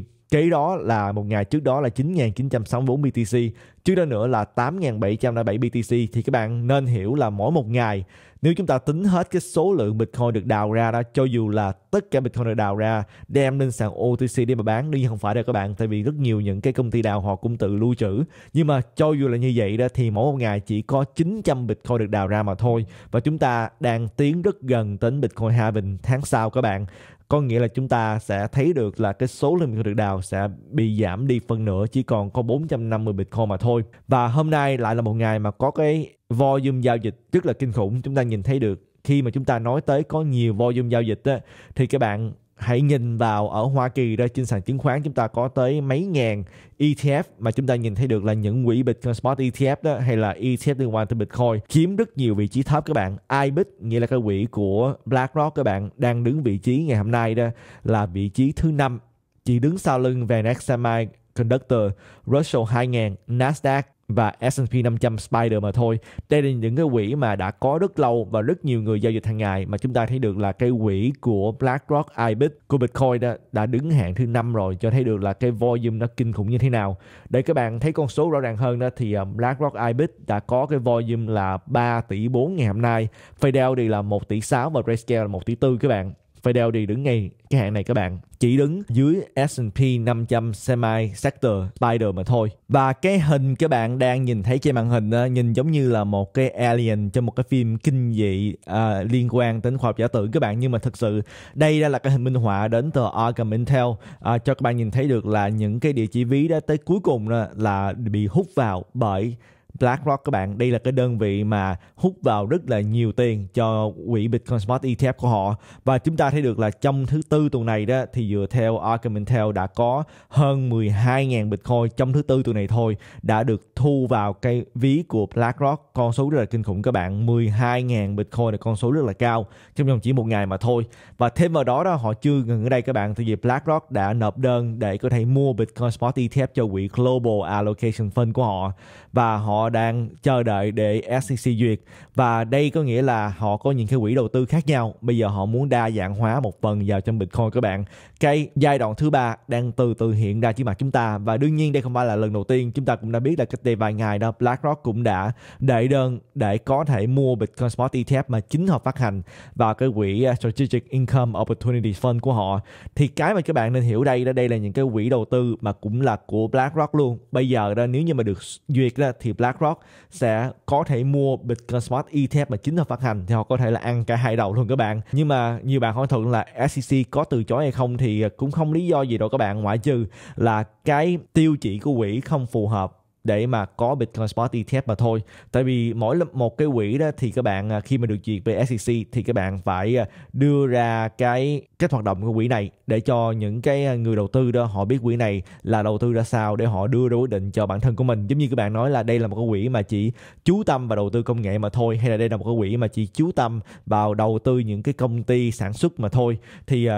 A: BTC Kế đó là một ngày trước đó là 9.964 BTC Chứ đó nữa là 8.707 BTC thì các bạn nên hiểu là mỗi một ngày nếu chúng ta tính hết cái số lượng Bitcoin được đào ra đó cho dù là tất cả Bitcoin được đào ra đem lên sàn OTC để mà bán đi không phải đâu các bạn tại vì rất nhiều những cái công ty đào họ cũng tự lưu trữ nhưng mà cho dù là như vậy đó thì mỗi một ngày chỉ có 900 Bitcoin được đào ra mà thôi và chúng ta đang tiến rất gần đến Bitcoin halving tháng sau các bạn có nghĩa là chúng ta sẽ thấy được là cái số lượng bitcoin được đào sẽ bị giảm đi phần nửa chỉ còn có 450 Bitcoin mà thôi. Và hôm nay lại là một ngày mà có cái volume giao dịch rất là kinh khủng. Chúng ta nhìn thấy được khi mà chúng ta nói tới có nhiều volume giao dịch á, thì các bạn hãy nhìn vào ở Hoa Kỳ ra trên sàn chứng khoán chúng ta có tới mấy ngàn ETF mà chúng ta nhìn thấy được là những quỹ Bitcoin Spot ETF đó hay là ETF liên quan tới Bitcoin chiếm rất nhiều vị trí top các bạn. IBIT nghĩa là cái quỹ của BlackRock các bạn đang đứng vị trí ngày hôm nay đó là vị trí thứ năm chỉ đứng sau lưng vàng SMI Conductor, Russell 2000, Nasdaq và S&P 500 Spider mà thôi. Đây là những cái quỹ mà đã có rất lâu và rất nhiều người giao dịch hàng ngày mà chúng ta thấy được là cái quỹ của BlackRock, IBIT của Bitcoin đã, đã đứng hạng thứ năm rồi cho thấy được là cái volume nó kinh khủng như thế nào. Để các bạn thấy con số rõ ràng hơn đó thì ờ, BlackRock, IBIT đã có cái volume là 3 tỷ 4 ngày hôm nay. Fidelity là 1 tỷ 6 và Grayscale là 1 tỷ 4 các bạn. Fidel đi đứng ngay cái hạng này các bạn chỉ đứng dưới S&P 500 semi sector spider mà thôi và cái hình các bạn đang nhìn thấy trên màn hình đó, nhìn giống như là một cái alien trong một cái phim kinh dị à, liên quan đến khoa học giả tưởng các bạn nhưng mà thực sự đây đã là cái hình minh họa đến từ Arkham Intel à, cho các bạn nhìn thấy được là những cái địa chỉ ví đó tới cuối cùng là, là bị hút vào bởi BlackRock các bạn đây là cái đơn vị mà hút vào rất là nhiều tiền cho quỹ Bitcoin Spot ETF của họ và chúng ta thấy được là trong thứ tư tuần này đó thì dựa theo Arkham Intel đã có hơn 12.000 Bitcoin trong thứ tư tuần này thôi đã được thu vào cái ví của BlackRock con số rất là kinh khủng các bạn 12.000 Bitcoin là con số rất là cao trong vòng chỉ một ngày mà thôi và thêm vào đó đó họ chưa ngừng ở đây các bạn thì vì BlackRock đã nộp đơn để có thể mua Bitcoin Spot ETF cho quỹ Global Allocation Fund của họ và họ đang chờ đợi để SEC duyệt và đây có nghĩa là họ có những cái quỹ đầu tư khác nhau bây giờ họ muốn đa dạng hóa một phần vào trong Bitcoin các bạn cái giai đoạn thứ ba đang từ từ hiện ra trước mặt chúng ta và đương nhiên đây không phải là lần đầu tiên chúng ta cũng đã biết là cách đây vài ngày đó BlackRock cũng đã đệ đơn để có thể mua Bitcoin Spot ETF mà chính họ phát hành vào cái quỹ uh, Strategic Income Opportunity Fund của họ thì cái mà các bạn nên hiểu đây đó đây là những cái quỹ đầu tư mà cũng là của BlackRock luôn bây giờ đó nếu như mà được duyệt đó thì BlackRock BlackRock sẽ có thể mua Bitcoin Smart e ETF mà chính họ phát hành thì họ có thể là ăn cả hai đầu luôn các bạn nhưng mà nhiều bạn hỏi thượng là SEC có từ chối hay không thì cũng không lý do gì đâu các bạn ngoại trừ là cái tiêu chỉ của quỹ không phù hợp để mà có Bitcoin Spot ETF mà thôi tại vì mỗi một cái quỹ đó thì các bạn à, khi mà được duyệt về SEC thì các bạn phải à, đưa ra cái cái hoạt động của quỹ này để cho những cái à, người đầu tư đó họ biết quỹ này là đầu tư ra sao để họ đưa ra quyết định cho bản thân của mình giống như các bạn nói là đây là một cái quỹ mà chỉ chú tâm vào đầu tư công nghệ mà thôi hay là đây là một cái quỹ mà chỉ chú tâm vào đầu tư những cái công ty sản xuất mà thôi thì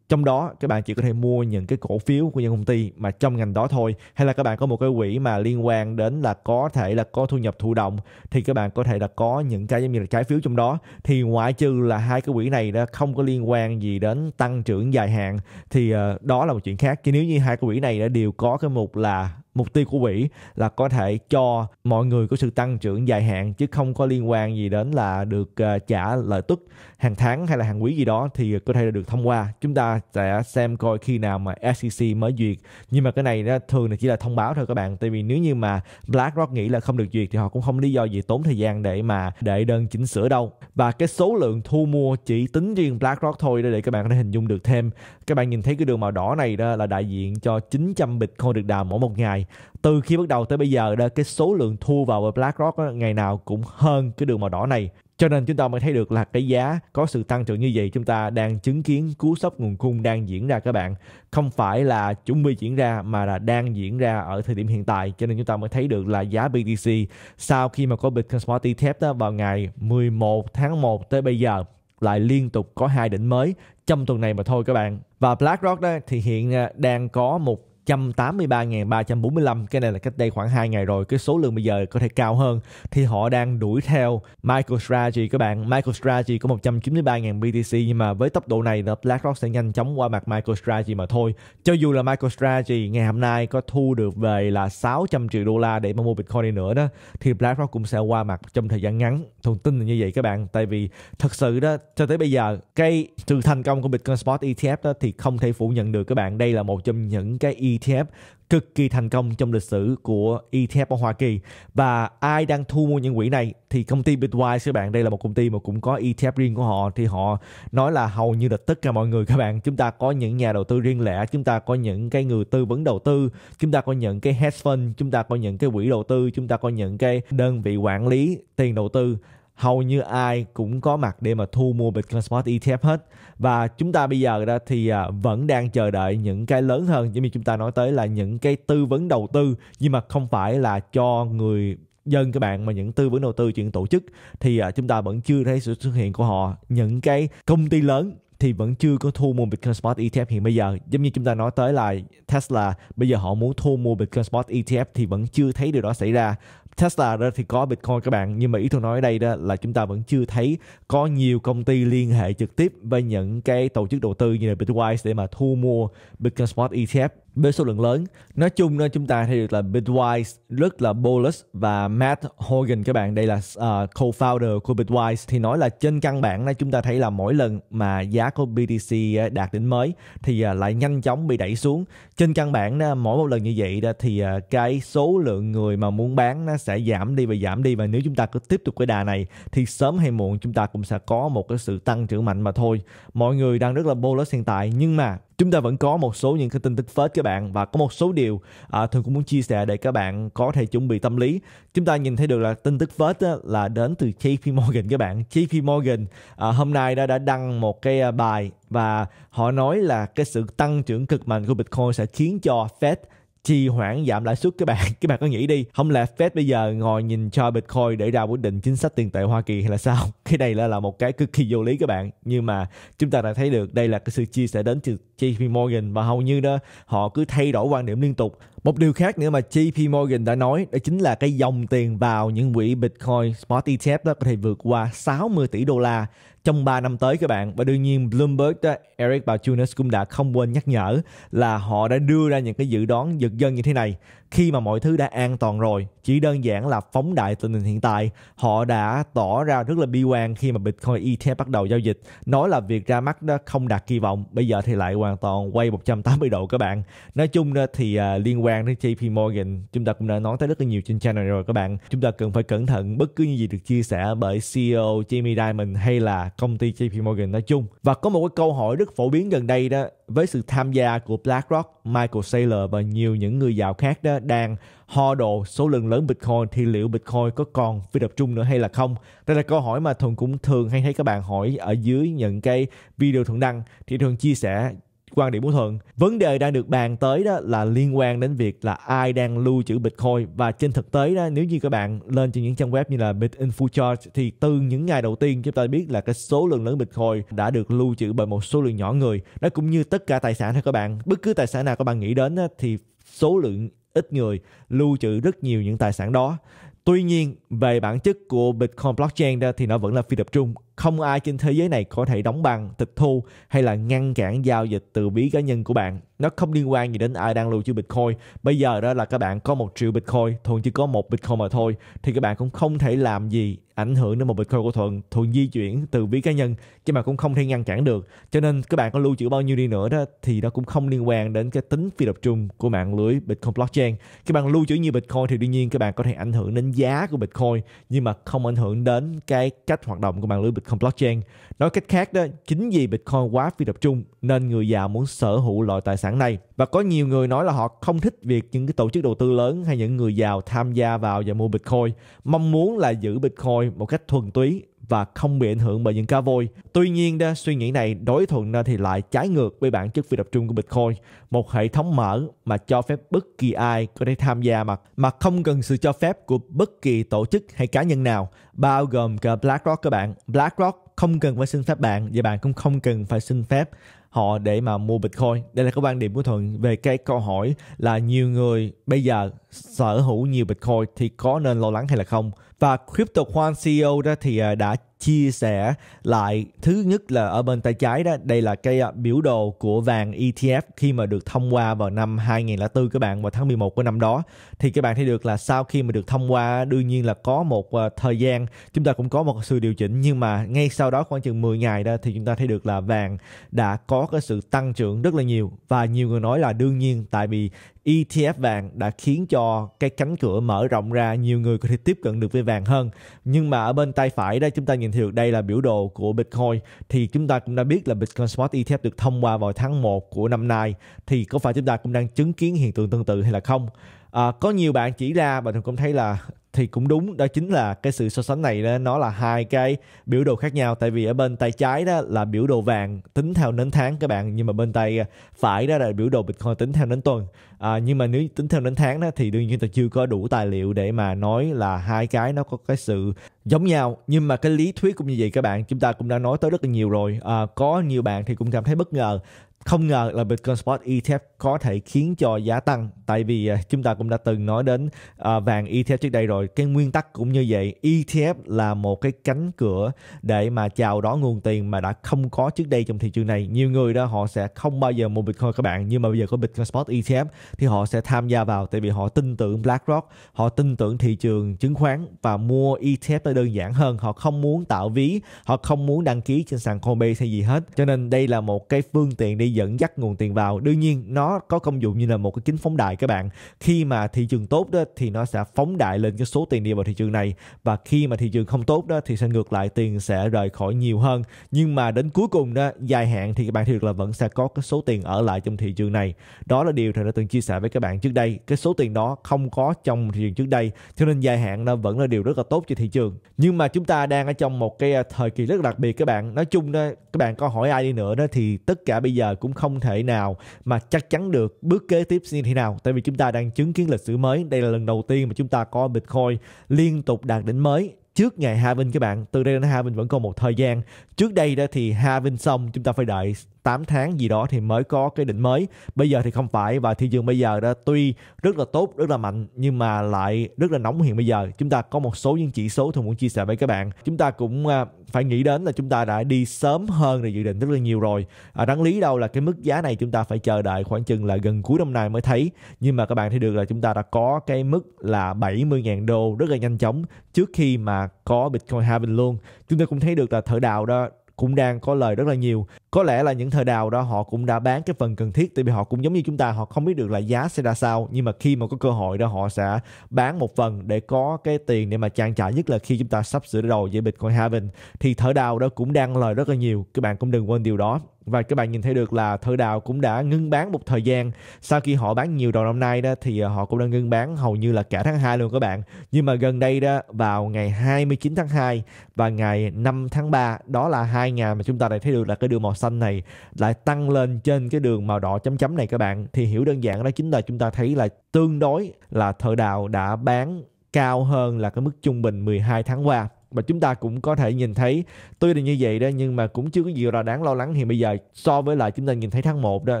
A: trong đó các bạn chỉ có thể mua những cái cổ phiếu của những công ty mà trong ngành đó thôi hay là các bạn có một cái quỹ mà liên quan đến là có thể là có thu nhập thụ động thì các bạn có thể là có những cái giống như là trái phiếu trong đó thì ngoại trừ là hai cái quỹ này đó không có liên quan gì đến tăng trưởng dài hạn thì ờ, đó là một chuyện khác chứ nếu như hai cái quỹ này đã đều có cái mục là mục tiêu của quỹ là có thể cho mọi người có sự tăng trưởng dài hạn chứ không có liên quan gì đến là được ờ, trả lợi tức hàng tháng hay là hàng quý gì đó thì có thể được thông qua chúng ta sẽ xem coi khi nào mà SEC mới duyệt nhưng mà cái này nó thường là chỉ là thông báo thôi các bạn tại vì nếu như mà BlackRock nghĩ là không được duyệt thì họ cũng không lý do gì tốn thời gian để mà đệ đơn chỉnh sửa đâu và cái số lượng thu mua chỉ tính riêng BlackRock thôi để các bạn có thể hình dung được thêm các bạn nhìn thấy cái đường màu đỏ này đó là đại diện cho 900 Bitcoin được đào mỗi một ngày từ khi bắt đầu tới bây giờ đó cái số lượng thu vào BlackRock ngày nào cũng hơn cái đường màu đỏ này cho nên chúng ta mới thấy được là cái giá có sự tăng trưởng như vậy chúng ta đang chứng kiến cú sốc nguồn cung đang diễn ra các bạn. Không phải là chuẩn bị diễn ra mà là đang diễn ra ở thời điểm hiện tại cho nên chúng ta mới thấy được là giá BTC sau khi mà có Bitcoin Smart e Thép đó vào ngày 11 tháng 1 tới bây giờ lại liên tục có hai đỉnh mới trong tuần này mà thôi các bạn. Và BlackRock đó thì hiện à, đang có một 183.345 cái này là cách đây khoảng 2 ngày rồi cái số lượng bây giờ có thể cao hơn thì họ đang đuổi theo MicroStrategy các bạn MicroStrategy có 193.000 BTC nhưng mà với tốc độ này là BlackRock sẽ nhanh chóng qua mặt MicroStrategy mà thôi cho dù là MicroStrategy ngày hôm nay có thu được về là 600 triệu đô la để mà mua Bitcoin đi nữa đó thì BlackRock cũng sẽ qua mặt trong thời gian ngắn Thông tin là như vậy các bạn tại vì thật sự đó cho tới bây giờ cái sự thành công của Bitcoin Spot ETF đó thì không thể phủ nhận được các bạn đây là một trong những cái ETF cực kỳ thành công trong lịch sử của ETF ở Hoa Kỳ và ai đang thu mua những quỹ này thì công ty Bitwise các bạn đây là một công ty mà cũng có ETF riêng của họ thì họ nói là hầu như là tất cả mọi người các bạn chúng ta có những nhà đầu tư riêng lẻ chúng ta có những cái người tư vấn đầu tư chúng ta có những cái hedge fund chúng ta có những cái quỹ đầu tư chúng ta có những cái đơn vị quản lý tiền đầu tư hầu như ai cũng có mặt để mà thu mua Bitcoin Spot ETF hết và chúng ta bây giờ đó thì à, vẫn đang chờ đợi những cái lớn hơn giống như chúng ta nói tới là những cái tư vấn đầu tư nhưng mà không phải là cho người dân các bạn mà những tư vấn đầu tư chuyện tổ chức thì à, chúng ta vẫn chưa thấy sự xuất hiện của họ những cái công ty lớn thì vẫn chưa có thu mua Bitcoin Spot ETF hiện bây giờ. Giống như chúng ta nói tới là Tesla, bây giờ họ muốn thu mua Bitcoin Spot ETF thì vẫn chưa thấy điều đó xảy ra. Tesla đó thì có Bitcoin các bạn nhưng mà ý tôi nói ở đây đó là chúng ta vẫn chưa thấy có nhiều công ty liên hệ trực tiếp với những cái tổ chức đầu tư như là Bitwise để mà thu mua Bitcoin Spot ETF với số lượng lớn. Nói chung nên chúng ta thấy được là Bitwise rất là bullish và Matt Hogan các bạn đây là uh, co-founder của Bitwise thì nói là trên căn bản này chúng ta thấy là mỗi lần mà giá của BTC ờ, đạt đỉnh mới thì uh, lại nhanh chóng bị đẩy xuống. Trên căn bản đó, mỗi một lần như vậy đó thì uh, cái số lượng người mà muốn bán nó sẽ giảm đi và giảm đi và nếu chúng ta cứ tiếp tục cái đà này thì sớm hay muộn chúng ta cũng sẽ có một cái sự tăng trưởng mạnh mà thôi. Mọi người đang rất là bullish hiện tại nhưng mà chúng ta vẫn có một số những cái tin tức phết các bạn và có một số điều à, thường cũng muốn chia sẻ để các bạn có thể chuẩn bị tâm lý chúng ta nhìn thấy được là tin tức phết là đến từ JP Morgan các bạn JP Morgan à, hôm nay đã đã đăng một cái à, bài và họ nói là cái sự tăng trưởng cực mạnh của Bitcoin sẽ khiến cho Fed trì hoãn giảm lãi suất các bạn các bạn có nghĩ đi không lẽ Fed bây giờ ngồi nhìn cho Bitcoin để ra quyết định chính sách tiền tệ Hoa Kỳ hay là sao *laughs* cái này là, là một cái cực kỳ vô lý các bạn nhưng mà chúng ta đã thấy được đây là cái sự chia sẻ đến từ JP Morgan và hầu như đó họ cứ thay đổi quan điểm liên tục một điều khác nữa mà JP Morgan đã nói đó chính là cái dòng tiền vào những quỹ Bitcoin Smart ETF đó có thể vượt qua 60 tỷ đô la trong 3 năm tới các bạn. Và đương nhiên Bloomberg, đó, Eric Balchunas cũng đã không quên nhắc nhở là họ đã đưa ra những cái dự đoán giật dân như thế này khi mà mọi thứ đã an toàn rồi chỉ đơn giản là phóng đại tình hình hiện tại họ đã tỏ ra rất là bi quan khi mà bitcoin ETF bắt đầu giao dịch nói là việc ra mắt đó không đạt kỳ vọng bây giờ thì lại hoàn toàn quay 180 độ các bạn nói chung đó thì à, liên quan đến JP Morgan chúng ta cũng đã nói tới rất là nhiều trên channel rồi các bạn chúng ta cần phải cẩn thận bất cứ như gì được chia sẻ bởi CEO Jamie Dimon hay là công ty JP Morgan nói chung và có một cái câu hỏi rất phổ biến gần đây đó với sự tham gia của BlackRock Michael Saylor và nhiều những người giàu khác đó đang ho đồ số lượng lớn Bitcoin thì liệu Bitcoin có còn phi tập trung nữa hay là không? Đây là câu hỏi mà Thuận cũng thường hay thấy các bạn hỏi ở dưới những cái video Thuận đăng thì Thuận chia sẻ quan điểm của thuận vấn đề đang được bàn tới đó là liên quan đến việc là ai đang lưu trữ bitcoin và trên thực tế đó nếu như các bạn lên trên những trang web như là bitinfochart thì từ những ngày đầu tiên chúng ta biết là cái số lượng lớn bitcoin đã được lưu trữ bởi một số lượng nhỏ người đó cũng như tất cả tài sản thôi các bạn bất cứ tài sản nào các bạn nghĩ đến đó, thì số lượng ít người lưu trữ rất nhiều những tài sản đó Tuy nhiên, về bản chất của Bitcoin blockchain đó thì nó vẫn là phi tập trung không ai trên thế giới này có thể đóng băng, tịch thu hay là ngăn cản giao dịch từ ví cá nhân của bạn. Nó không liên quan gì đến ai đang lưu trữ Bitcoin. Bây giờ đó là các bạn có một triệu Bitcoin, Thuận chỉ có một Bitcoin mà thôi. Thì các bạn cũng không thể làm gì ảnh hưởng đến một Bitcoin của Thuận. Thuận di chuyển từ ví cá nhân, nhưng mà cũng không thể ngăn cản được. Cho nên các bạn có lưu trữ bao nhiêu đi nữa đó thì nó cũng không liên quan đến cái tính phi tập trung của mạng lưới Bitcoin blockchain. Các bạn lưu trữ nhiều Bitcoin thì đương nhiên các bạn có thể ảnh hưởng đến giá của Bitcoin nhưng mà không ảnh hưởng đến cái cách hoạt động của mạng lưới Bitcoin Bitcoin blockchain. Nói cách khác đó, chính vì Bitcoin quá phi tập trung nên người giàu muốn sở hữu loại tài sản này. Và có nhiều người nói là họ không thích việc những cái tổ chức đầu tư lớn hay những người giàu tham gia vào và mua Bitcoin, mong muốn là giữ Bitcoin một cách thuần túy và không bị ảnh hưởng bởi những cá voi. Tuy nhiên, đó, suy nghĩ này đối thuận ra thì lại trái ngược với bản chất phi tập trung của Bitcoin, một hệ thống mở mà cho phép bất kỳ ai có thể tham gia mà, mà không cần sự cho phép của bất kỳ tổ chức hay cá nhân nào, bao gồm cả BlackRock các bạn. BlackRock không cần phải xin phép bạn và bạn cũng không cần phải xin phép họ để mà mua Bitcoin. Đây là cái quan điểm của Thuận về cái câu hỏi là nhiều người bây giờ sở hữu nhiều Bitcoin thì có nên lo lắng hay là không? Và CryptoQuant CEO đó thì à, đã chia sẻ lại thứ nhất là ở bên tay trái đó đây là cái à, biểu đồ của vàng ETF khi mà được thông qua vào năm 2004 các bạn vào tháng 11 của năm đó thì các bạn thấy được là sau khi mà được thông qua đương nhiên là có một à, thời gian chúng ta cũng có một sự điều chỉnh nhưng mà ngay sau đó khoảng chừng 10 ngày đó thì chúng ta thấy được là vàng đã có cái sự tăng trưởng rất là nhiều và nhiều người nói là đương nhiên tại vì ETF vàng đã khiến cho cái cánh cửa mở rộng ra nhiều người có thể tiếp cận được với vàng hơn nhưng mà ở bên tay phải đây chúng ta nhìn thấy được đây là biểu đồ của Bitcoin thì chúng ta cũng đã biết là Bitcoin Spot ETF được thông qua vào tháng 1 của năm nay thì có phải chúng ta cũng đang chứng kiến hiện tượng tương tự hay là không à, có nhiều bạn chỉ ra và tôi cũng thấy là thì cũng đúng đó chính là cái sự so sánh này đó, nó là hai cái biểu đồ khác nhau tại vì ở bên tay trái đó là biểu đồ vàng tính theo nến tháng các bạn nhưng mà bên tay à, phải đó là biểu đồ bitcoin tính theo nến tuần à, nhưng mà nếu tính theo nến tháng đó thì đương nhiên ta chưa có đủ tài liệu để mà nói là hai cái nó có cái sự giống nhau nhưng mà cái lý thuyết cũng như vậy các bạn chúng ta cũng đã nói tới rất là nhiều rồi à, có nhiều bạn thì cũng cảm thấy bất ngờ không ngờ là Bitcoin Spot ETF có thể khiến cho giá tăng tại vì à, chúng ta cũng đã từng nói đến à, vàng ETF trước đây rồi cái nguyên tắc cũng như vậy ETF là một cái cánh cửa để mà chào đón nguồn tiền mà đã không có trước đây trong thị trường này nhiều người đó họ sẽ không bao giờ mua Bitcoin các bạn nhưng mà bây giờ có Bitcoin Spot ETF thì họ sẽ tham gia vào tại vì họ tin tưởng BlackRock họ tin tưởng thị trường chứng khoán và mua ETF nó đơn giản hơn họ không muốn tạo ví họ không muốn đăng ký trên sàn Coinbase hay gì hết cho nên đây là một cái phương tiện đi dẫn dắt nguồn tiền vào đương nhiên nó có công dụng như là một cái kính phóng đại các bạn khi mà thị trường tốt đó thì nó sẽ phóng đại lên cái số tiền đi vào thị trường này và khi mà thị trường không tốt đó thì sẽ ngược lại tiền sẽ rời khỏi nhiều hơn nhưng mà đến cuối cùng đó dài hạn thì các bạn thiệt là vẫn sẽ có cái số tiền ở lại trong thị trường này đó là điều thầy đã từng chia sẻ với các bạn trước đây cái số tiền đó không có trong thị trường trước đây cho nên dài hạn nó vẫn là điều rất là tốt cho thị trường nhưng mà chúng ta đang ở trong một cái à, thời kỳ rất đặc biệt các bạn nói chung đó các bạn có hỏi ai đi nữa đó thì tất cả bây giờ cũng không thể nào mà chắc chắn được bước kế tiếp như thế nào tại vì chúng ta đang chứng kiến lịch sử mới đây là lần đầu tiên mà chúng ta có bitcoin liên tục đạt đỉnh mới trước ngày halving các bạn từ đây đến halving vẫn còn một thời gian trước đây đó thì halving xong chúng ta phải đợi 8 tháng gì đó thì mới có cái định mới bây giờ thì không phải và thị trường bây giờ đã tuy rất là tốt rất là mạnh nhưng mà lại rất là nóng hiện bây giờ chúng ta có một số những chỉ số thường muốn chia sẻ với các bạn chúng ta cũng à, phải nghĩ đến là chúng ta đã đi sớm hơn là dự định rất là nhiều rồi à, đáng lý đâu là cái mức giá này chúng ta phải chờ đợi khoảng chừng là gần cuối năm nay mới thấy nhưng mà các bạn thấy được là chúng ta đã có cái mức là 70.000 đô rất là nhanh chóng trước khi mà có Bitcoin halving luôn chúng ta cũng thấy được là thợ đào đó cũng đang có lời rất là nhiều có lẽ là những thời đào đó họ cũng đã bán cái phần cần thiết tại vì họ cũng giống như chúng ta họ không biết được là giá sẽ ra sao nhưng mà khi mà có cơ hội đó họ sẽ bán một phần để có cái tiền để mà trang trải nhất là khi chúng ta sắp sửa đầu với Bitcoin Haven thì thở đào đó cũng đang lời rất là nhiều các bạn cũng đừng quên điều đó và các bạn nhìn thấy được là thợ đào cũng đã ngưng bán một thời gian sau khi họ bán nhiều đầu năm nay đó thì ờ, họ cũng đã ngưng bán hầu như là cả tháng 2 luôn các bạn nhưng mà gần đây đó vào ngày 29 tháng 2 và ngày 5 tháng 3 đó là hai 2000 mà chúng ta lại thấy được là cái đường màu xanh này lại tăng lên trên cái đường màu đỏ chấm chấm này các bạn thì hiểu đơn giản đó chính là chúng ta thấy là tương đối là thợ đào đã bán cao hơn là cái mức trung bình 12 tháng qua và chúng ta cũng có thể nhìn thấy tuy là như vậy đó nhưng mà cũng chưa có gì là đáng lo lắng hiện bây giờ so với lại chúng ta nhìn thấy tháng 1 đó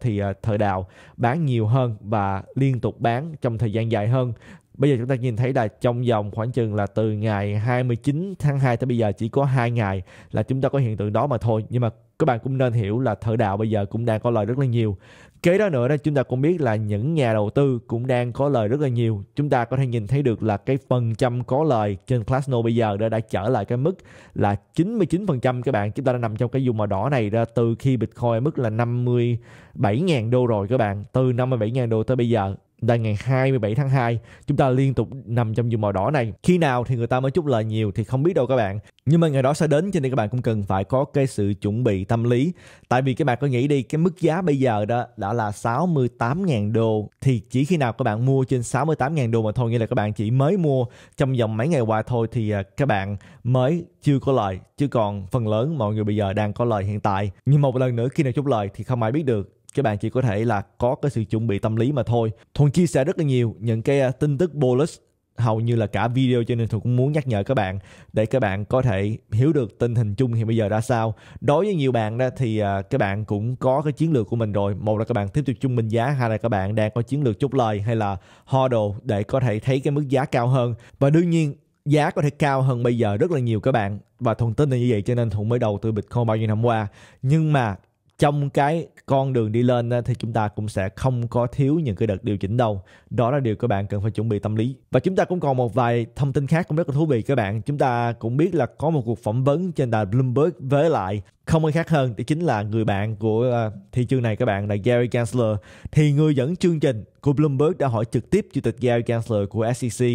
A: thì ờ, thợ đào bán nhiều hơn và liên tục bán trong thời gian dài hơn Bây giờ chúng ta nhìn thấy là trong vòng khoảng chừng là từ ngày 29 tháng 2 tới bây giờ chỉ có 2 ngày là chúng ta có hiện tượng đó mà thôi. Nhưng mà các bạn cũng nên hiểu là thợ đạo bây giờ cũng đang có lời rất là nhiều. Kế đó nữa là chúng ta cũng biết là những nhà đầu tư cũng đang có lời rất là nhiều. Chúng ta có thể nhìn thấy được là cái phần trăm có lời trên Classno bây giờ đã, đã trở lại cái mức là 99% các bạn. Chúng ta đã nằm trong cái vùng màu đỏ này ra từ khi Bitcoin mức là 57.000 đô rồi các bạn. Từ 57.000 đô tới bây giờ tại ngày 27 tháng 2 chúng ta liên tục nằm trong vùng màu đỏ này khi nào thì người ta mới chút lời nhiều thì không biết đâu các bạn nhưng mà ngày đó sẽ đến cho nên các bạn cũng cần phải có cái sự chuẩn bị tâm lý tại vì các bạn có nghĩ đi cái mức giá bây giờ đó đã là 68.000 đô thì chỉ khi nào các bạn mua trên 68.000 đô mà thôi nghĩa là các bạn chỉ mới mua trong vòng mấy ngày qua thôi thì à, các bạn mới chưa có lời chứ còn phần lớn mọi người bây giờ đang có lời hiện tại nhưng một lần nữa khi nào chút lời thì không ai biết được các bạn chỉ có thể là có cái sự chuẩn bị tâm lý mà thôi thuần chia sẻ rất là nhiều những cái à, tin tức bolus hầu như là cả video cho nên tôi cũng muốn nhắc nhở các bạn để các bạn có thể hiểu được tình hình chung hiện bây giờ ra sao đối với nhiều bạn đó thì à, các bạn cũng có cái chiến lược của mình rồi một là các bạn tiếp tục trung bình giá hai là các bạn đang có chiến lược chốt lời hay là hodl để có thể thấy cái mức giá cao hơn và đương nhiên giá có thể cao hơn bây giờ rất là nhiều các bạn và thuần tin là như vậy cho nên thuận mới đầu tư bitcoin bao nhiêu năm qua nhưng mà trong cái con đường đi lên thì chúng ta cũng sẽ không có thiếu những cái đợt điều chỉnh đâu đó là điều các bạn cần phải chuẩn bị tâm lý và chúng ta cũng còn một vài thông tin khác cũng rất là thú vị các bạn chúng ta cũng biết là có một cuộc phỏng vấn trên đài Bloomberg với lại không ai khác hơn thì chính là người bạn của à, thị trường này các bạn là Gary Gensler thì người dẫn chương trình của Bloomberg đã hỏi trực tiếp chủ tịch Gary Gensler của SEC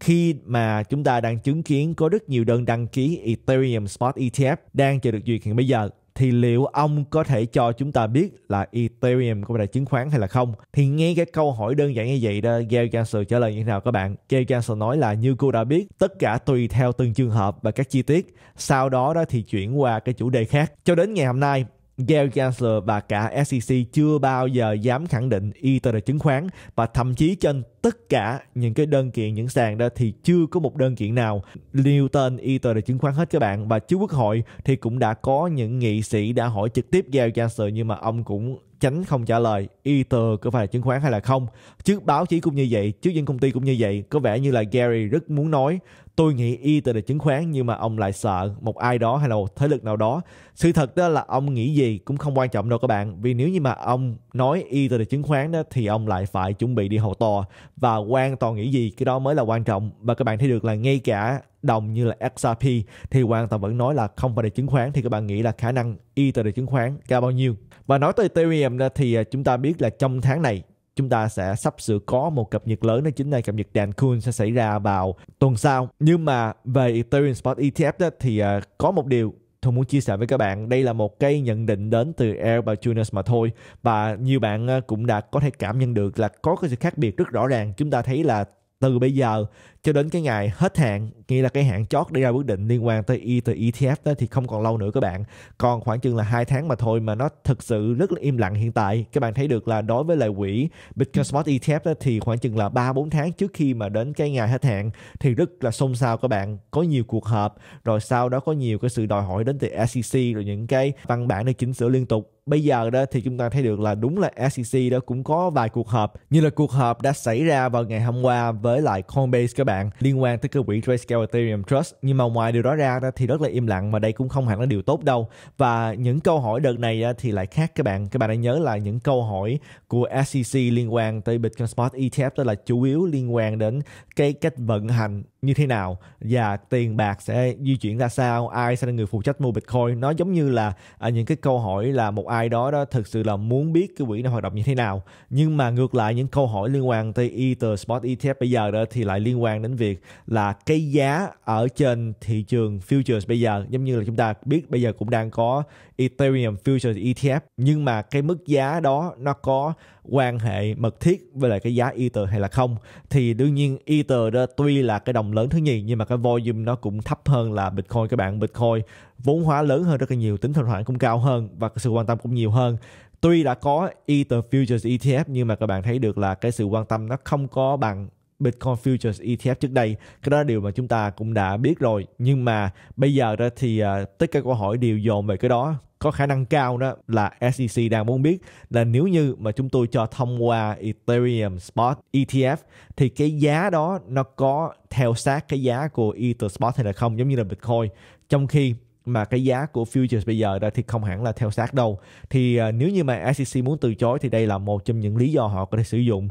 A: khi mà chúng ta đang chứng kiến có rất nhiều đơn đăng ký Ethereum Spot ETF đang chờ được duyệt hiện bây giờ thì liệu ông có thể cho chúng ta biết là Ethereum có phải là chứng khoán hay là không? Thì nghe cái câu hỏi đơn giản như vậy đó, Gale Gansel trả lời như thế nào các bạn? Gale Gansel nói là như cô đã biết, tất cả tùy theo từng trường hợp và các chi tiết. Sau đó đó thì chuyển qua cái chủ đề khác. Cho đến ngày hôm nay, Gary Gensler và cả SEC chưa bao giờ dám khẳng định Ether là chứng khoán và thậm chí trên tất cả những cái đơn kiện những sàn đó thì chưa có một đơn kiện nào nêu tên y tờ chứng khoán hết các bạn và trước quốc hội thì cũng đã có những nghị sĩ đã hỏi trực tiếp Gary Johnson nhưng mà ông cũng tránh không trả lời y tờ có phải là chứng khoán hay là không chứ báo chí cũng như vậy chứ dân công ty cũng như vậy có vẻ như là Gary rất muốn nói tôi nghĩ y tờ là chứng khoán nhưng mà ông lại sợ một ai đó hay là một thế lực nào đó sự thật đó là ông nghĩ gì cũng không quan trọng đâu các bạn vì nếu như mà ông nói y tờ là chứng khoán đó thì ông lại phải chuẩn bị đi hầu to và quan toàn nghĩ gì cái đó mới là quan trọng và các bạn thấy được là ngay cả đồng như là XRP thì hoàn toàn vẫn nói là không phải là chứng khoán thì các bạn nghĩ là khả năng Ether được chứng khoán cao bao nhiêu và nói tới Ethereum thì à, chúng ta biết là trong tháng này chúng ta sẽ sắp sửa có một cập nhật lớn đó chính là cập nhật Cancun sẽ xảy ra vào tuần sau nhưng mà về Ethereum Spot ETF đó, thì à, có một điều Thông muốn chia sẻ với các bạn, đây là một cái nhận định đến từ Air Bajunas mà thôi. Và nhiều bạn ờ, cũng đã có thể cảm nhận được là có cái sự khác biệt rất rõ ràng. Chúng ta thấy là từ bây giờ cho đến cái ngày hết hạn nghĩa là cái hạn chót để ra quyết định liên quan tới y e từ ETF đó thì không còn lâu nữa các bạn còn khoảng chừng là hai tháng mà thôi mà nó thực sự rất là im lặng hiện tại các bạn thấy được là đối với lại quỹ Bitcoin Spot ETF đó thì khoảng chừng là 3-4 tháng trước khi mà đến cái ngày hết hạn thì rất là xôn xao các bạn có nhiều cuộc họp rồi sau đó có nhiều cái sự đòi hỏi đến từ SEC rồi những cái văn bản để chỉnh sửa liên tục bây giờ đó thì chúng ta thấy được là đúng là SEC đó cũng có vài cuộc họp như là cuộc họp đã xảy ra vào ngày hôm qua với lại Coinbase các bạn bạn liên quan tới cơ quỹ Grayscale Ethereum Trust nhưng mà ngoài điều đó ra thì rất là im lặng mà đây cũng không hẳn là điều tốt đâu và những câu hỏi đợt này thì lại khác các bạn các bạn hãy nhớ là những câu hỏi của SEC liên quan tới Bitcoin Spot ETF tức là chủ yếu liên quan đến cái cách vận hành như thế nào và tiền bạc sẽ di chuyển ra sao ai sẽ là người phụ trách mua bitcoin nó giống như là à, những cái câu hỏi là một ai đó đó thực sự là muốn biết cái quỹ này hoạt động như thế nào nhưng mà ngược lại những câu hỏi liên quan tới ether spot etf bây giờ đó thì lại liên quan đến việc là cái giá ở trên thị trường futures bây giờ giống như là chúng ta biết bây giờ cũng đang có ethereum futures etf nhưng mà cái mức giá đó nó có quan hệ mật thiết với lại cái giá Ether hay là không thì đương nhiên Ether đó tuy là cái đồng lớn thứ nhì nhưng mà cái volume nó cũng thấp hơn là Bitcoin các bạn Bitcoin vốn hóa lớn hơn rất là nhiều tính thanh khoản cũng cao hơn và sự quan tâm cũng nhiều hơn tuy đã có Ether Futures ETF nhưng mà các bạn thấy được là cái sự quan tâm nó không có bằng Bitcoin Futures ETF trước đây cái đó là điều mà chúng ta cũng đã biết rồi nhưng mà bây giờ đó thì uh, tất cả câu hỏi đều dồn về cái đó có khả năng cao đó là SEC đang muốn biết là nếu như mà chúng tôi cho thông qua Ethereum Spot ETF thì cái giá đó nó có theo sát cái giá của Ether Spot hay là không giống như là Bitcoin trong khi mà cái giá của futures bây giờ đó thì không hẳn là theo sát đâu thì uh, nếu như mà SEC muốn từ chối thì đây là một trong những lý do họ có thể sử dụng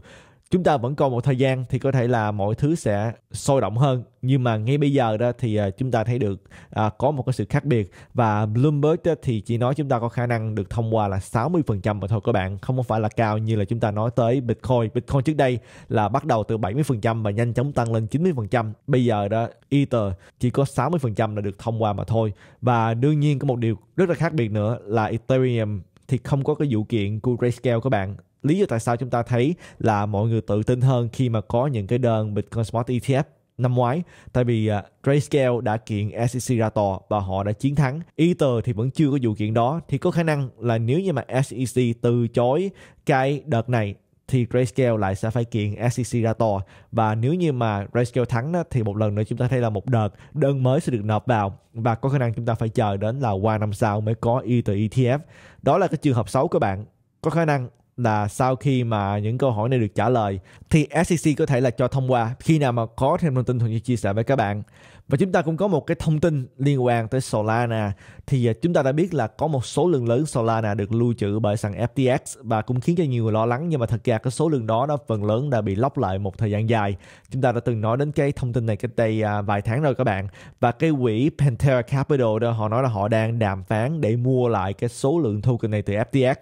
A: chúng ta vẫn còn một thời gian thì có thể là mọi thứ sẽ sôi động hơn nhưng mà ngay bây giờ đó thì à, chúng ta thấy được à, có một cái sự khác biệt và Bloomberg thì chỉ nói chúng ta có khả năng được thông qua là 60% mà thôi các bạn không phải là cao như là chúng ta nói tới Bitcoin Bitcoin trước đây là bắt đầu từ 70% và nhanh chóng tăng lên 90% bây giờ đó Ether chỉ có 60% là được thông qua mà thôi và đương nhiên có một điều rất là khác biệt nữa là Ethereum thì không có cái vụ kiện của Grayscale các bạn lý do tại sao chúng ta thấy là mọi người tự tin hơn khi mà có những cái đơn Bitcoin Spot ETF năm ngoái tại vì à, Grayscale đã kiện SEC ra tòa và họ đã chiến thắng. Ether thì vẫn chưa có vụ kiện đó thì có khả năng là nếu như mà SEC từ chối cái đợt này thì Grayscale lại sẽ phải kiện SEC ra tòa và nếu như mà Grayscale thắng đó, thì một lần nữa chúng ta thấy là một đợt đơn mới sẽ được nộp vào và có khả năng chúng ta phải chờ đến là qua năm sau mới có Ether ETF. Đó là cái trường hợp xấu các bạn có khả năng là sau khi mà những câu hỏi này được trả lời thì SEC có thể là cho thông qua khi nào mà có thêm thông tin thì chia sẻ với các bạn và chúng ta cũng có một cái thông tin liên quan tới Solana thì à, chúng ta đã biết là có một số lượng lớn Solana được lưu trữ bởi sàn FTX và cũng khiến cho nhiều người lo lắng nhưng mà thật ra cái số lượng đó nó phần lớn đã bị lóc lại một thời gian dài chúng ta đã từng nói đến cái thông tin này cách đây à, vài tháng rồi các bạn và cái quỹ Pantera Capital đó họ nói là họ đang đàm phán để mua lại cái số lượng token này từ FTX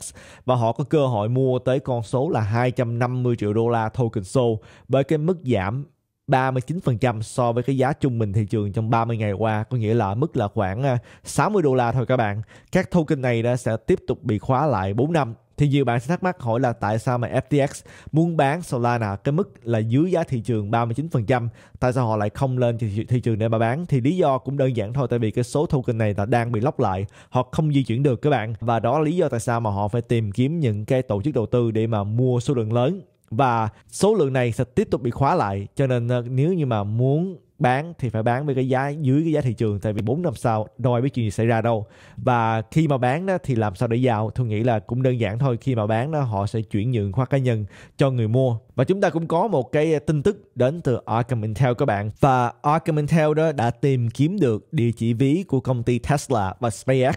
A: và họ có cơ hội mua tới con số là 250 triệu đô la token sold với cái mức giảm 39% so với cái giá trung bình thị trường trong 30 ngày qua, có nghĩa là mức là khoảng 60 à, đô la thôi các bạn. Các token này đã sẽ tiếp tục bị khóa lại 4 năm thì nhiều bạn sẽ thắc mắc hỏi là tại sao mà FTX muốn bán Solana cái mức là dưới giá thị trường 39%, tại sao họ lại không lên thị trường để mà bán? Thì lý do cũng đơn giản thôi tại vì cái số token này là đang bị lóc lại, họ không di chuyển được các bạn và đó là lý do tại sao mà họ phải tìm kiếm những cái tổ chức đầu tư để mà mua số lượng lớn và số lượng này sẽ tiếp tục bị khóa lại cho nên ờ, nếu như mà muốn bán thì phải bán với cái giá dưới cái giá thị trường tại vì 4 năm sau đòi biết chuyện gì xảy ra đâu và khi mà bán đó thì làm sao để giàu tôi nghĩ là cũng đơn giản thôi khi mà bán đó họ sẽ chuyển nhượng khoa cá nhân cho người mua và chúng ta cũng có một cái ờ, tin tức đến từ Arkham Intel các bạn và Arkham Intel đó đã tìm kiếm được địa chỉ ví của công ty Tesla và SpaceX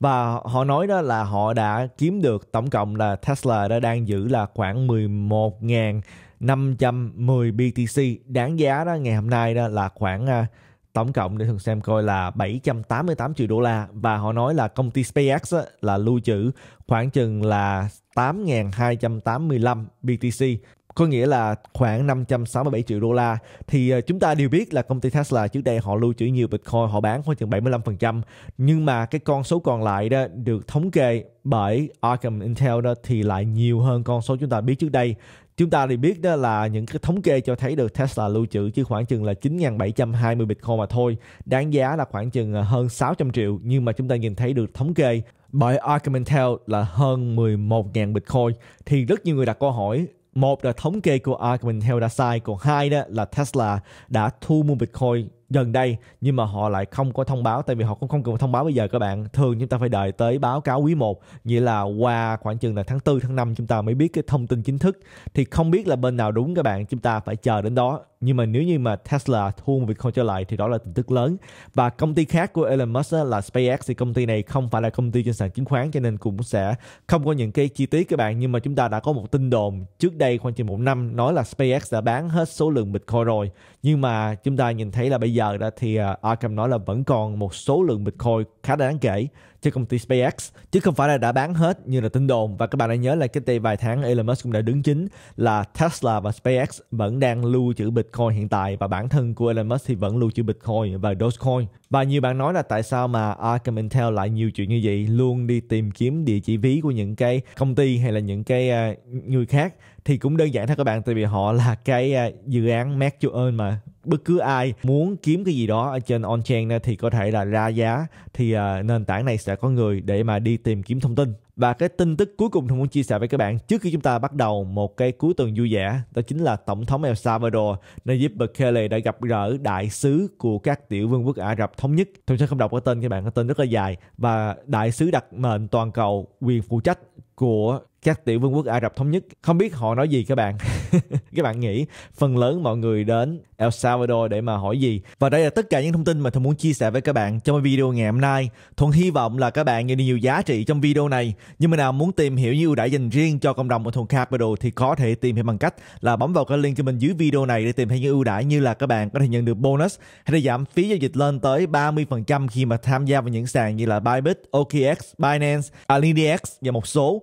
A: và họ nói đó là họ đã kiếm được tổng cộng là Tesla đã đang giữ là khoảng 11.000 510 BTC đáng giá đó ngày hôm nay đó là khoảng à, tổng cộng để thường xem coi là 788 triệu đô la và họ nói là công ty SpaceX á, là lưu trữ khoảng chừng là 8.285 BTC có nghĩa là khoảng 567 triệu đô la thì à, chúng ta đều biết là công ty Tesla trước đây họ lưu trữ nhiều Bitcoin họ bán khoảng chừng 75% nhưng mà cái con số còn lại đó được thống kê bởi Arkham Intel đó thì lại nhiều hơn con số chúng ta biết trước đây Chúng ta thì biết đó là những cái thống kê cho thấy được Tesla lưu trữ chỉ khoảng chừng là 9.720 Bitcoin mà thôi. Đáng giá là khoảng chừng à, hơn 600 triệu nhưng mà chúng ta nhìn thấy được thống kê bởi Argumentel là hơn 11.000 Bitcoin thì rất nhiều người đặt câu hỏi một là thống kê của Argumentel đã sai còn hai đó là Tesla đã thu mua Bitcoin gần đây nhưng mà họ lại không có thông báo tại vì họ cũng không cần thông báo bây giờ các bạn thường chúng ta phải đợi tới báo cáo quý 1 nghĩa là qua khoảng chừng là tháng 4 tháng 5 chúng ta mới biết cái thông tin chính thức thì không biết là bên nào đúng các bạn chúng ta phải chờ đến đó nhưng mà nếu như mà Tesla thu một việc không trở lại thì đó là tin tức lớn và công ty khác của Elon Musk là SpaceX thì công ty này không phải là công ty trên sàn chứng khoán cho nên cũng sẽ không có những cái chi tiết các bạn nhưng mà chúng ta đã có một tin đồn trước đây khoảng chừng một năm nói là SpaceX đã bán hết số lượng Bitcoin rồi nhưng mà chúng ta nhìn thấy là bây giờ đó thì uh, Arkham nói là vẫn còn một số lượng Bitcoin khá là đáng kể cho công ty SpaceX chứ không phải là đã bán hết như là tin đồn và các bạn đã nhớ là cách đây vài tháng Elon Musk cũng đã đứng chính là Tesla và SpaceX vẫn đang lưu trữ Bitcoin hiện tại và bản thân của Elon Musk thì vẫn lưu trữ Bitcoin và Dogecoin và nhiều bạn nói là tại sao mà Arkham Intel lại nhiều chuyện như vậy luôn đi tìm kiếm địa chỉ ví của những cái công ty hay là những cái uh, người khác thì cũng đơn giản thôi các bạn tại vì họ là cái à, dự án Make to Earn mà bất cứ ai muốn kiếm cái gì đó ở trên on chain thì có thể là ra giá thì à, nền tảng này sẽ có người để mà đi tìm kiếm thông tin và cái tin tức cuối cùng tôi muốn chia sẻ với các bạn trước khi chúng ta bắt đầu một cái cuối tuần vui vẻ đó chính là Tổng thống El Salvador Nayib Bukele đã gặp gỡ đại sứ của các tiểu vương quốc Ả Rập Thống Nhất. Tôi sẽ không đọc cái tên các bạn, cái tên rất là dài. Và đại sứ đặc mệnh toàn cầu quyền phụ trách của các tiểu vương quốc Ả Rập Thống Nhất. Không biết họ nói gì các bạn. *laughs* các bạn nghĩ phần lớn mọi người đến El Salvador để mà hỏi gì. Và đây là tất cả những thông tin mà tôi muốn chia sẻ với các bạn trong video ngày hôm nay. Thuận hy vọng là các bạn nhận được nhiều giá trị trong video này. Nhưng mà nào muốn tìm hiểu những ưu đãi dành riêng cho cộng đồng của Thuận Capital thì có thể tìm hiểu bằng cách là bấm vào cái link cho mình dưới video này để tìm thấy những ưu đãi như là các bạn có thể nhận được bonus hay là giảm phí giao dịch lên tới 30% khi mà tham gia vào những sàn như là Bybit, OKX, Binance, AliDX và một số